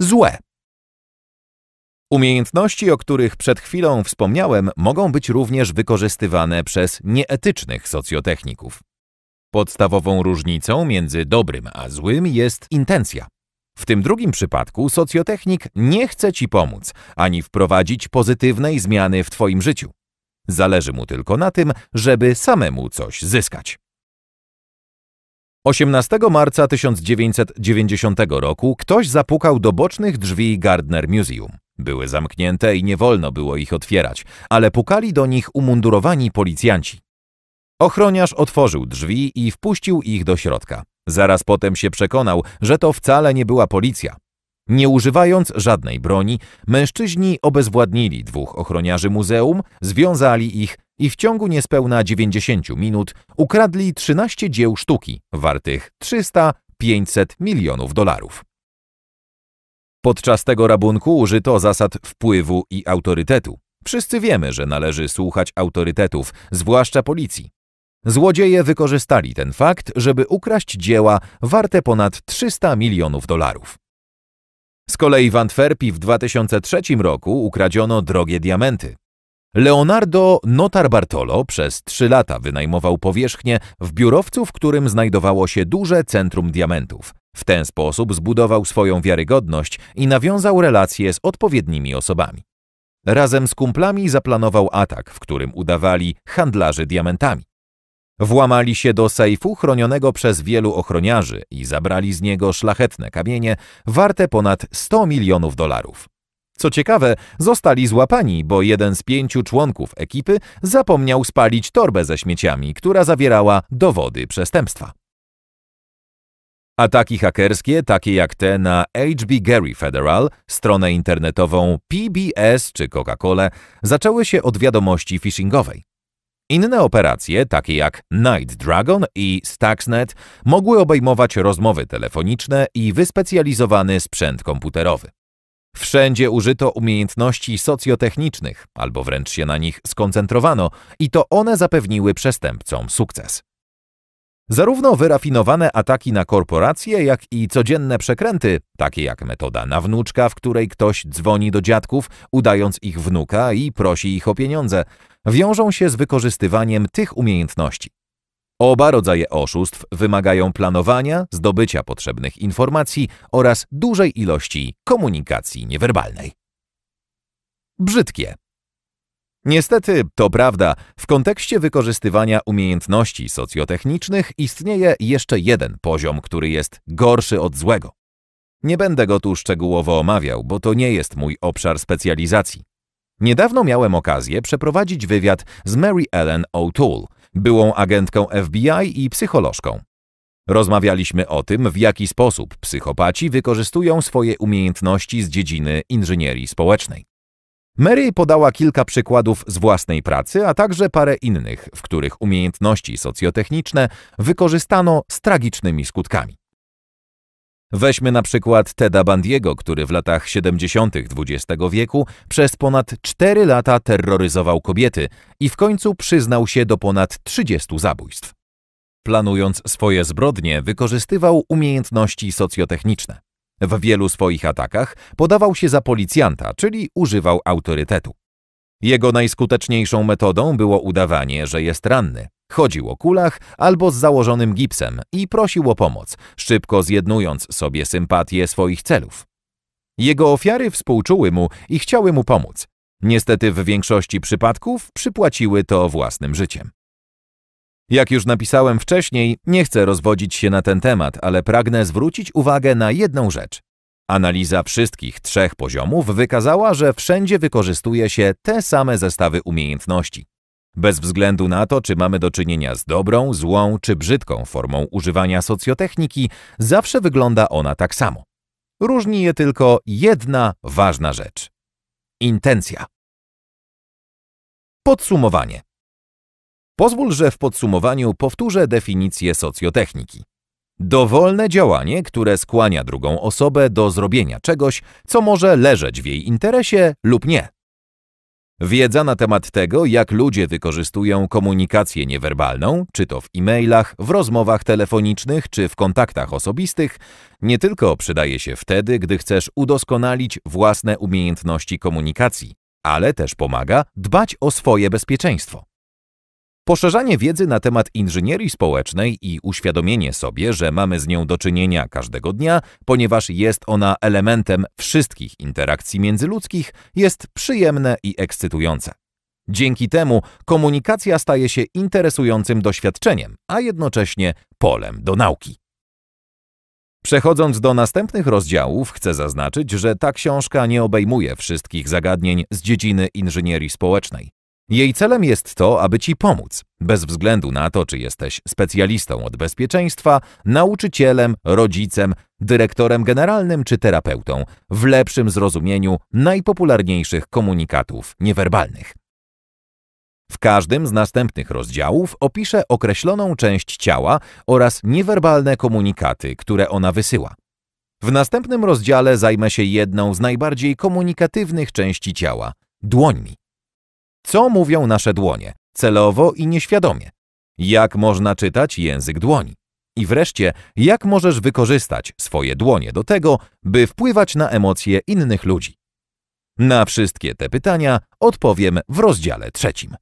Złe. Umiejętności, o których przed chwilą wspomniałem, mogą być również wykorzystywane przez nieetycznych socjotechników. Podstawową różnicą między dobrym a złym jest intencja. W tym drugim przypadku socjotechnik nie chce ci pomóc ani wprowadzić pozytywnej zmiany w twoim życiu. Zależy mu tylko na tym, żeby samemu coś zyskać. 18 marca 1990 roku ktoś zapukał do bocznych drzwi Gardner Museum. Były zamknięte i nie wolno było ich otwierać, ale pukali do nich umundurowani policjanci. Ochroniarz otworzył drzwi i wpuścił ich do środka. Zaraz potem się przekonał, że to wcale nie była policja. Nie używając żadnej broni, mężczyźni obezwładnili dwóch ochroniarzy muzeum, związali ich i w ciągu niespełna 90 minut ukradli 13 dzieł sztuki wartych 300-500 milionów dolarów. Podczas tego rabunku użyto zasad wpływu i autorytetu. Wszyscy wiemy, że należy słuchać autorytetów, zwłaszcza policji. Złodzieje wykorzystali ten fakt, żeby ukraść dzieła warte ponad 300 milionów dolarów. Z kolei w Antwerpii w 2003 roku ukradziono drogie diamenty. Leonardo Notar Bartolo przez trzy lata wynajmował powierzchnię w biurowcu, w którym znajdowało się duże centrum diamentów. W ten sposób zbudował swoją wiarygodność i nawiązał relacje z odpowiednimi osobami. Razem z kumplami zaplanował atak, w którym udawali handlarzy diamentami. Włamali się do sejfu chronionego przez wielu ochroniarzy i zabrali z niego szlachetne kamienie warte ponad 100 milionów dolarów. Co ciekawe, zostali złapani, bo jeden z pięciu członków ekipy zapomniał spalić torbę ze śmieciami, która zawierała dowody przestępstwa. Ataki hakerskie, takie jak te na HB Gary Federal, stronę internetową PBS czy coca Cola, zaczęły się od wiadomości phishingowej. Inne operacje, takie jak Night Dragon i Stuxnet, mogły obejmować rozmowy telefoniczne i wyspecjalizowany sprzęt komputerowy. Wszędzie użyto umiejętności socjotechnicznych, albo wręcz się na nich skoncentrowano, i to one zapewniły przestępcom sukces. Zarówno wyrafinowane ataki na korporacje, jak i codzienne przekręty, takie jak metoda na wnuczka, w której ktoś dzwoni do dziadków, udając ich wnuka i prosi ich o pieniądze, wiążą się z wykorzystywaniem tych umiejętności. Oba rodzaje oszustw wymagają planowania, zdobycia potrzebnych informacji oraz dużej ilości komunikacji niewerbalnej. Brzydkie Niestety, to prawda, w kontekście wykorzystywania umiejętności socjotechnicznych istnieje jeszcze jeden poziom, który jest gorszy od złego. Nie będę go tu szczegółowo omawiał, bo to nie jest mój obszar specjalizacji. Niedawno miałem okazję przeprowadzić wywiad z Mary Ellen O'Toole, byłą agentką FBI i psycholożką. Rozmawialiśmy o tym, w jaki sposób psychopaci wykorzystują swoje umiejętności z dziedziny inżynierii społecznej. Mary podała kilka przykładów z własnej pracy, a także parę innych, w których umiejętności socjotechniczne wykorzystano z tragicznymi skutkami. Weźmy na przykład Teda Bandiego, który w latach 70. XX wieku przez ponad 4 lata terroryzował kobiety i w końcu przyznał się do ponad 30 zabójstw. Planując swoje zbrodnie, wykorzystywał umiejętności socjotechniczne. W wielu swoich atakach podawał się za policjanta, czyli używał autorytetu. Jego najskuteczniejszą metodą było udawanie, że jest ranny. Chodził o kulach albo z założonym gipsem i prosił o pomoc, szybko zjednując sobie sympatię swoich celów. Jego ofiary współczuły mu i chciały mu pomóc. Niestety w większości przypadków przypłaciły to własnym życiem. Jak już napisałem wcześniej, nie chcę rozwodzić się na ten temat, ale pragnę zwrócić uwagę na jedną rzecz. Analiza wszystkich trzech poziomów wykazała, że wszędzie wykorzystuje się te same zestawy umiejętności. Bez względu na to, czy mamy do czynienia z dobrą, złą czy brzydką formą używania socjotechniki, zawsze wygląda ona tak samo. Różni je tylko jedna ważna rzecz. Intencja. Podsumowanie. Pozwól, że w podsumowaniu powtórzę definicję socjotechniki. Dowolne działanie, które skłania drugą osobę do zrobienia czegoś, co może leżeć w jej interesie lub nie. Wiedza na temat tego, jak ludzie wykorzystują komunikację niewerbalną, czy to w e-mailach, w rozmowach telefonicznych, czy w kontaktach osobistych, nie tylko przydaje się wtedy, gdy chcesz udoskonalić własne umiejętności komunikacji, ale też pomaga dbać o swoje bezpieczeństwo. Poszerzanie wiedzy na temat inżynierii społecznej i uświadomienie sobie, że mamy z nią do czynienia każdego dnia, ponieważ jest ona elementem wszystkich interakcji międzyludzkich, jest przyjemne i ekscytujące. Dzięki temu komunikacja staje się interesującym doświadczeniem, a jednocześnie polem do nauki. Przechodząc do następnych rozdziałów, chcę zaznaczyć, że ta książka nie obejmuje wszystkich zagadnień z dziedziny inżynierii społecznej. Jej celem jest to, aby ci pomóc, bez względu na to, czy jesteś specjalistą od bezpieczeństwa, nauczycielem, rodzicem, dyrektorem generalnym czy terapeutą, w lepszym zrozumieniu najpopularniejszych komunikatów niewerbalnych. W każdym z następnych rozdziałów opiszę określoną część ciała oraz niewerbalne komunikaty, które ona wysyła. W następnym rozdziale zajmę się jedną z najbardziej komunikatywnych części ciała – dłońmi. Co mówią nasze dłonie, celowo i nieświadomie? Jak można czytać język dłoni? I wreszcie, jak możesz wykorzystać swoje dłonie do tego, by wpływać na emocje innych ludzi? Na wszystkie te pytania odpowiem w rozdziale trzecim.